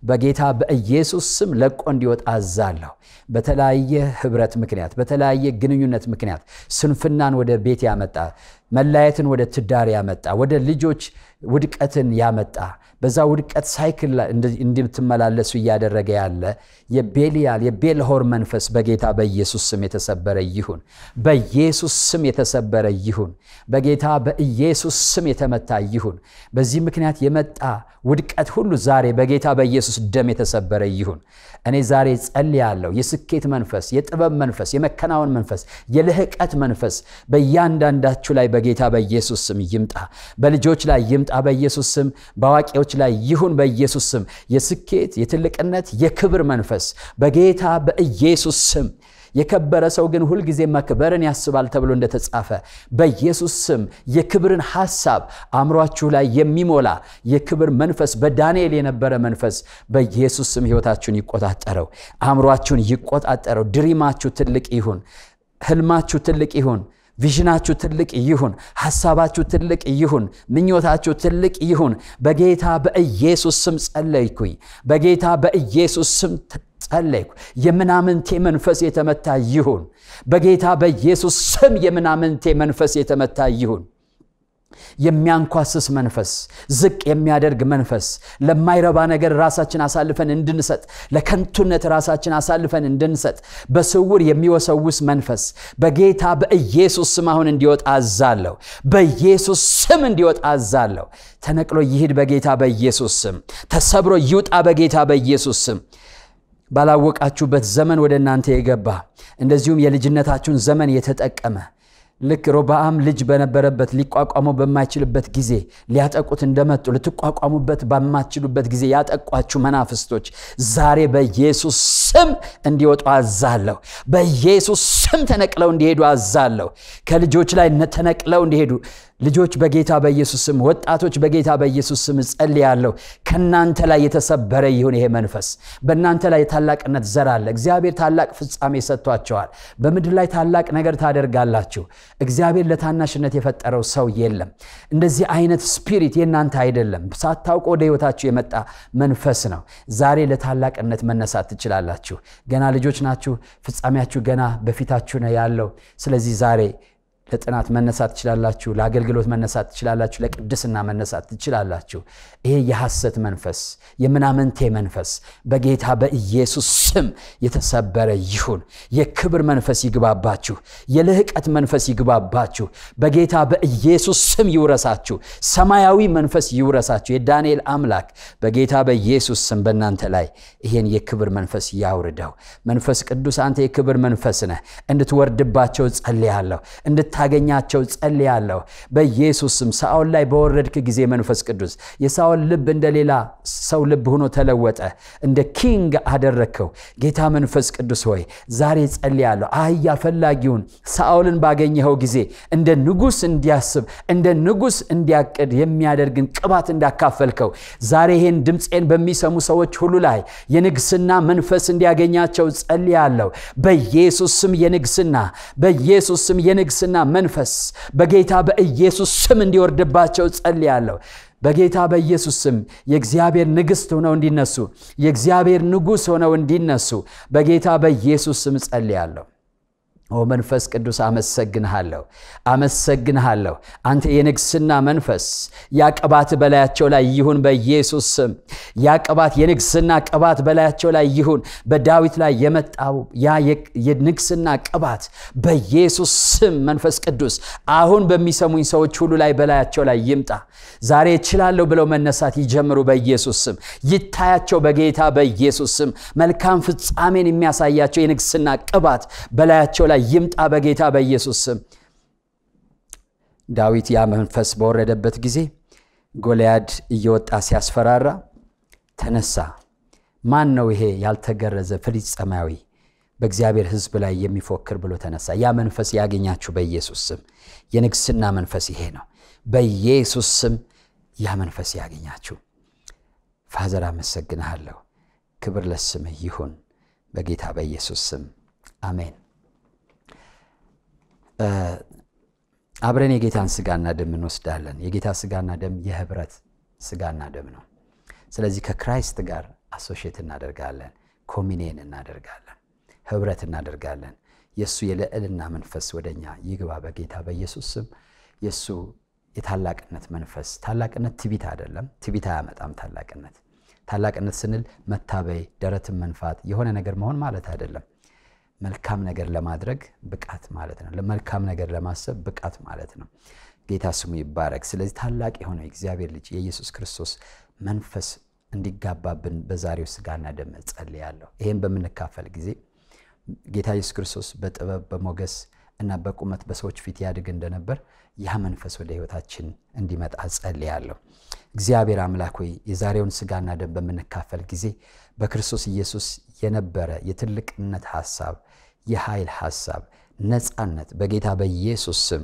በጌታ በኢየሱስ ስም ለቆ እንዲወጣ አዛለሁ። በተለያየ ህብረት ምክንያት፣ በተለያየ ግንኙነት ምክንያት ስንፍናን ወደ ቤት ያመጣ መለያየትን ወደ ትዳር ያመጣ፣ ወደ ልጆች ውድቀትን ያመጣ በዛ ውድቀት ሳይክል እንድትመላለሱ እያደረገ ያለ የቤልያል የቤልሆር መንፈስ በጌታ በኢየሱስ ስም የተሰበረ ይሁን። በኢየሱስ ስም የተሰበረ ይሁን። በጌታ በኢየሱስ ስም የተመታ ይሁን። በዚህ ምክንያት የመጣ ውድቀት ሁሉ ዛሬ በጌታ በኢየሱስ ደም የተሰበረ ይሁን። እኔ ዛሬ ጸልያለሁ። የስኬት መንፈስ፣ የጥበብ መንፈስ፣ የመከናወን መንፈስ፣ የልህቀት መንፈስ በእያንዳንዳችሁ ላይ በጌታ በኢየሱስ ስም ይምጣ፣ በልጆች ላይ ይምጣ በኢየሱስ ስም፣ በአዋቂዎች ላይ ይሁን በኢየሱስ ስም። የስኬት የትልቅነት የክብር መንፈስ በጌታ በኢየሱስ ስም የከበረ ሰው ግን ሁልጊዜ መክበርን ያስባል ተብሎ እንደተጻፈ በኢየሱስ ስም የክብርን ሐሳብ አእምሯችሁ ላይ የሚሞላ የክብር መንፈስ በዳንኤል የነበረ መንፈስ በኢየሱስ ስም ሕይወታችሁን ይቆጣጠረው፣ አእምሯችሁን ይቆጣጠረው። ድሪማችሁ ትልቅ ይሁን፣ ህልማችሁ ትልቅ ይሁን። ቪዥናችሁ ትልቅ ይሁን፣ ሐሳባችሁ ትልቅ ይሁን፣ ምኞታችሁ ትልቅ ይሁን። በጌታ በኢየሱስ ስም ጸለይኩኝ። በጌታ በኢየሱስ ስም ጸለይኩ። የምናምንቴ መንፈስ የተመታ ይሁን። በጌታ በኢየሱስ ስም የምናምንቴ መንፈስ የተመታ ይሁን። የሚያንኳስስ መንፈስ፣ ዝቅ የሚያደርግ መንፈስ፣ ለማይረባ ነገር ራሳችን አሳልፈን እንድንሰጥ፣ ለከንቱነት ራሳችን አሳልፈን እንድንሰጥ፣ በስውር የሚወሰውስ መንፈስ በጌታ በኢየሱስ ስም አሁን እንዲወጣ አዛለሁ። በኢየሱስ ስም እንዲወጣ አዛለሁ። ተነቅሎ ይሂድ በጌታ በኢየሱስ ስም። ተሰብሮ ይውጣ በጌታ በኢየሱስ ስም። ባላወቃችሁበት ዘመን ወደ እናንተ የገባ እንደዚሁም የልጅነታችሁን ዘመን የተጠቀመ ልክ ሮብዓም ልጅ በነበረበት ሊቋቋመው በማይችልበት ጊዜ ሊያጠቁት እንደመጡ ልትቋቋሙበት በማትችሉበት ጊዜ ያጠቋችሁ መናፍስቶች ዛሬ በኢየሱስ ስም እንዲወጡ አዛለሁ። በኢየሱስ ስም ተነቅለው እንዲሄዱ አዛለሁ። ከልጆች ላይ ተነቅለው እንዲሄዱ ልጆች በጌታ በኢየሱስ ስም፣ ወጣቶች በጌታ በኢየሱስ ስም እጸልያለሁ። ከእናንተ ላይ የተሰበረ ይሁን ይሄ መንፈስ። በእናንተ ላይ ታላቅነት ዘር አለ። እግዚአብሔር ታላቅ ፍጻሜ ሰጥቷቸዋል። በምድር ላይ ታላቅ ነገር ታደርጋላችሁ። እግዚአብሔር ለታናሽነት የፈጠረው ሰው የለም። እንደዚህ አይነት ስፒሪት የእናንተ አይደለም፣ ሳታውቁ ወደ ህይወታችሁ የመጣ መንፈስ ነው። ዛሬ ለታላቅነት መነሳት ትችላላችሁ። ገና ልጆች ናችሁ። ፍጻሜያችሁ ገና በፊታችሁ ነው ያለው። ስለዚህ ዛሬ ለጥናት መነሳት ትችላላችሁ፣ ለአገልግሎት መነሳት ትችላላችሁ፣ ለቅድስና መነሳት ትችላላችሁ። ይሄ የሐሰት መንፈስ፣ የምናምንቴ መንፈስ በጌታ በኢየሱስ ስም የተሰበረ ይሁን። የክብር መንፈስ ይግባባችሁ፣ የልህቀት መንፈስ ይግባባችሁ። በጌታ በኢየሱስ ስም ይውረሳችሁ፣ ሰማያዊ መንፈስ ይውረሳችሁ። የዳንኤል አምላክ በጌታ በኢየሱስ ስም በእናንተ ላይ ይሄን የክብር መንፈስ ያውርደው። መንፈስ ቅዱስ አንተ የክብር መንፈስ ነህ፣ እንድትወርድባቸው ጸልያለሁ እንድታ እንድታገኛቸው ጸልያለሁ። በኢየሱስም ሳኦል ላይ በወረድክ ጊዜ መንፈስ ቅዱስ የሳኦል ልብ እንደሌላ ሰው ልብ ሆኖ ተለወጠ፣ እንደ ኪንግ አደረግከው። ጌታ መንፈስ ቅዱስ ሆይ ዛሬ ጸልያለሁ። አህያ ፈላጊውን ሳኦልን ባገኘኸው ጊዜ እንደ ንጉስ እንዲያስብ እንደ ንጉስ እንዲያቅድ የሚያደርግን ቅባት እንዳካፈልከው ዛሬ ይህን ድምፄን በሚሰሙ ሰዎች ሁሉ ላይ የንግስና መንፈስ እንዲያገኛቸው ጸልያለሁ። በኢየሱስ ስም የንግስና በኢየሱስ ስም የንግስና መንፈስ በጌታ በኢየሱስ ስም እንዲወርድባቸው ጸልያለሁ። በጌታ በኢየሱስ ስም የእግዚአብሔር ንግሥት ሆነው እንዲነሱ፣ የእግዚአብሔር ንጉሥ ሆነው እንዲነሱ በጌታ በኢየሱስ ስም ጸልያለሁ። ኦ መንፈስ ቅዱስ አመሰግንሃለሁ፣ አመሰግንሃለሁ። አንተ የንግስና መንፈስ ያ ቅባት በላያቸው ላይ ይሁን በኢየሱስ ስም። ያ ቅባት የንግስና ቅባት በላያቸው ላይ ይሁን። በዳዊት ላይ የመጣው ያ የንግስና ቅባት በኢየሱስ ስም መንፈስ ቅዱስ አሁን በሚሰሙኝ ሰዎች ሁሉ ላይ በላያቸው ላይ ይምጣ። ዛሬ እችላለሁ ብለው መነሳት ይጀምሩ በኢየሱስ ስም። ይታያቸው በጌታ በኢየሱስ ስም። መልካም ፍጻሜን የሚያሳያቸው የንግስና ቅባት በላያቸው ላይ ይምጣ በጌታ በኢየሱስ ስም። ዳዊት ያ መንፈስ በወረደበት ጊዜ ጎልያድ እየወጣ ሲያስፈራራ ተነሳ። ማን ነው ይሄ ያልተገረዘ ፍልስጤማዊ በእግዚአብሔር ሕዝብ ላይ የሚፎክር ብሎ ተነሳ። ያ መንፈስ ያገኛችሁ በኢየሱስ ስም። የንግስና መንፈስ ይሄ ነው። በኢየሱስ ስም ያ መንፈስ ያገኛችሁ። ፋዘር አመሰግንሃለሁ። ክብር ለስምህ ይሁን በጌታ በኢየሱስ ስም አሜን። አብረን የጌታን ስጋና ደም እንወስዳለን። የጌታ ስጋና ደም የህብረት ስጋና ደም ነው። ስለዚህ ከክራይስት ጋር አሶሽየት እናደርጋለን፣ ኮሚኔን እናደርጋለን፣ ህብረት እናደርጋለን። የእሱ የልዕልና መንፈስ ወደኛ ይግባ በጌታ በኢየሱስ ስም። የእሱ የታላቅነት መንፈስ ታላቅነት ትቢት አይደለም። ትቢት አያመጣም ታላቅነት። ታላቅነት ስንል መታበይ፣ ደረትን መንፋት፣ የሆነ ነገር መሆን ማለት አይደለም። መልካም ነገር ለማድረግ ብቃት ማለት ነው። ለመልካም ነገር ለማሰብ ብቃት ማለት ነው። ጌታ ስሙ ይባረክ። ስለዚህ ታላቅ የሆነው የእግዚአብሔር ልጅ የኢየሱስ ክርስቶስ መንፈስ እንዲጋባብን በዛሬው ስጋና ደም ጸልያለሁ። ይህም በምንካፈል ጊዜ ጌታ ኢየሱስ ክርስቶስ በጥበብ በሞገስ እና በቁመት በሰዎች ፊት ያድግ እንደነበር ያ መንፈስ ወደ ህይወታችን እንዲመጣ ጸልያለሁ። እግዚአብሔር አምላክ ሆይ የዛሬውን ስጋና ደም በምንካፈል ጊዜ በክርስቶስ ኢየሱስ የነበረ የትልቅነት ሐሳብ፣ የኃይል ሐሳብ፣ ነፃነት በጌታ በኢየሱስ ስም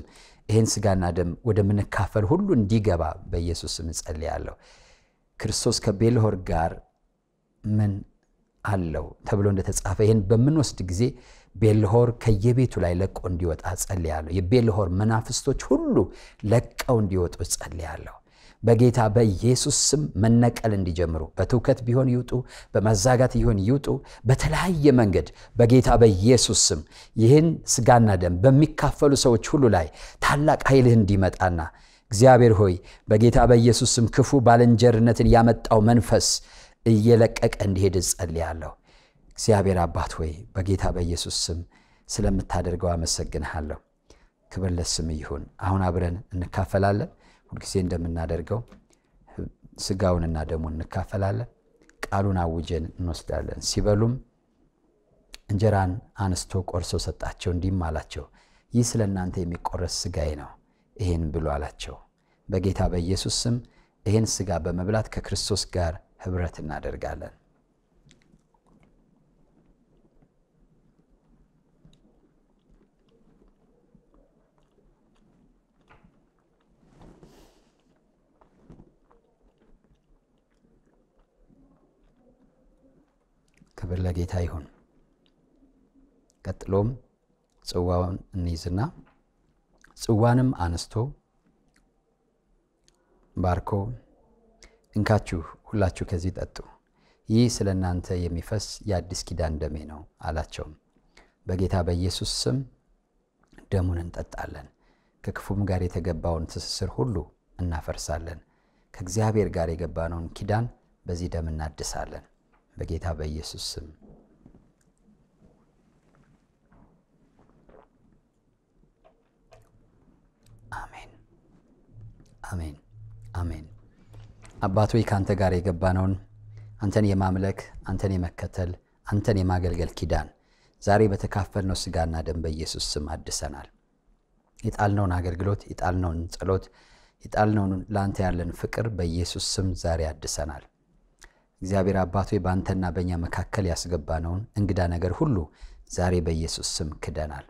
ይህን ስጋና ደም ወደምንካፈል ሁሉ እንዲገባ በኢየሱስ ስም እጸልያለሁ። ክርስቶስ ከቤልሆር ጋር ምን አለው ተብሎ እንደተጻፈ ይህን በምንወስድ ጊዜ ቤልሆር ከየቤቱ ላይ ለቆ እንዲወጣ ጸልያለሁ። የቤልሆር መናፍስቶች ሁሉ ለቀው እንዲወጡ ጸልያለሁ። በጌታ በኢየሱስ ስም መነቀል እንዲጀምሩ በትውከት ቢሆን ይውጡ፣ በመዛጋት ይሆን ይውጡ። በተለያየ መንገድ በጌታ በኢየሱስ ስም ይህን ስጋና ደም በሚካፈሉ ሰዎች ሁሉ ላይ ታላቅ ኃይልህ እንዲመጣና እግዚአብሔር ሆይ በጌታ በኢየሱስ ስም ክፉ ባልንጀርነትን ያመጣው መንፈስ እየለቀቀ እንዲሄድ ጸልያለሁ። እግዚአብሔር አባት ሆይ በጌታ በኢየሱስ ስም ስለምታደርገው አመሰግንሃለሁ። ክብር ለስም ይሁን። አሁን አብረን እንካፈላለን። ሁልጊዜ እንደምናደርገው ስጋውንና ደሙን እንካፈላለን። ቃሉን አውጀን እንወስዳለን። ሲበሉም እንጀራን አንስቶ ቆርሶ ሰጣቸው፣ እንዲህም አላቸው፣ ይህ ስለ እናንተ የሚቆረስ ስጋዬ ነው፣ ይህን ብሎ አላቸው። በጌታ በኢየሱስ ስም ይህን ስጋ በመብላት ከክርስቶስ ጋር ህብረት እናደርጋለን። ክብር ለጌታ ይሁን። ቀጥሎም ጽዋውን እንይዝና ጽዋንም አነስቶ ባርኮ እንካችሁ ሁላችሁ ከዚህ ጠጡ፣ ይህ ስለ እናንተ የሚፈስ የአዲስ ኪዳን ደሜ ነው አላቸውም። በጌታ በኢየሱስ ስም ደሙን እንጠጣለን፣ ከክፉም ጋር የተገባውን ትስስር ሁሉ እናፈርሳለን፣ ከእግዚአብሔር ጋር የገባነውን ኪዳን በዚህ ደም እናድሳለን። በጌታ በኢየሱስ ስም አሜን፣ አሜን፣ አሜን። አባቶ ከአንተ ጋር የገባነውን አንተን የማምለክ አንተን የመከተል አንተን የማገልገል ኪዳን ዛሬ በተካፈልነው ስጋና ደም በኢየሱስ ስም አድሰናል። የጣልነውን አገልግሎት፣ የጣልነውን ጸሎት፣ የጣልነውን ለአንተ ያለን ፍቅር በኢየሱስ ስም ዛሬ አድሰናል። እግዚአብሔር አባቶ በአንተና በእኛ መካከል ያስገባነውን እንግዳ ነገር ሁሉ ዛሬ በኢየሱስ ስም ክደናል።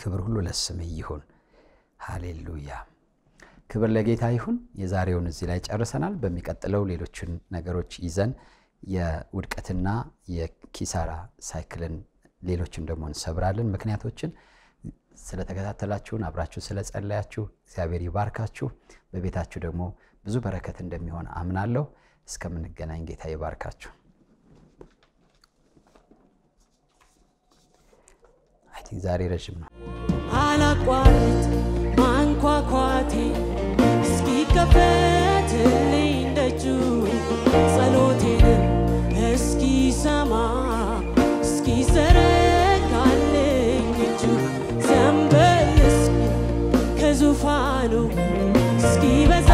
ክብር ሁሉ ለስምህ ይሁን። ሃሌሉያ። ክብር ለጌታ ይሁን። የዛሬውን እዚህ ላይ ጨርሰናል። በሚቀጥለው ሌሎችን ነገሮች ይዘን የውድቀትና የኪሳራ ሳይክልን ሌሎችን ደግሞ እንሰብራለን ምክንያቶችን ስለተከታተላችሁን አብራችሁ ስለጸለያችሁ እግዚአብሔር ይባርካችሁ። በቤታችሁ ደግሞ ብዙ በረከት እንደሚሆን አምናለሁ። እስከምንገናኝ ጌታ ይባርካችሁ። ዛሬ ረዥም ነው። አላቋርጥ ማንኳኳቴ እስኪከፈትልኝ ደጁ ጸሎቴንም እስኪሰማ እስኪዘረጋልኝ እጁ ዘንበል እስኪ ከዙፋኑ እስኪበዛ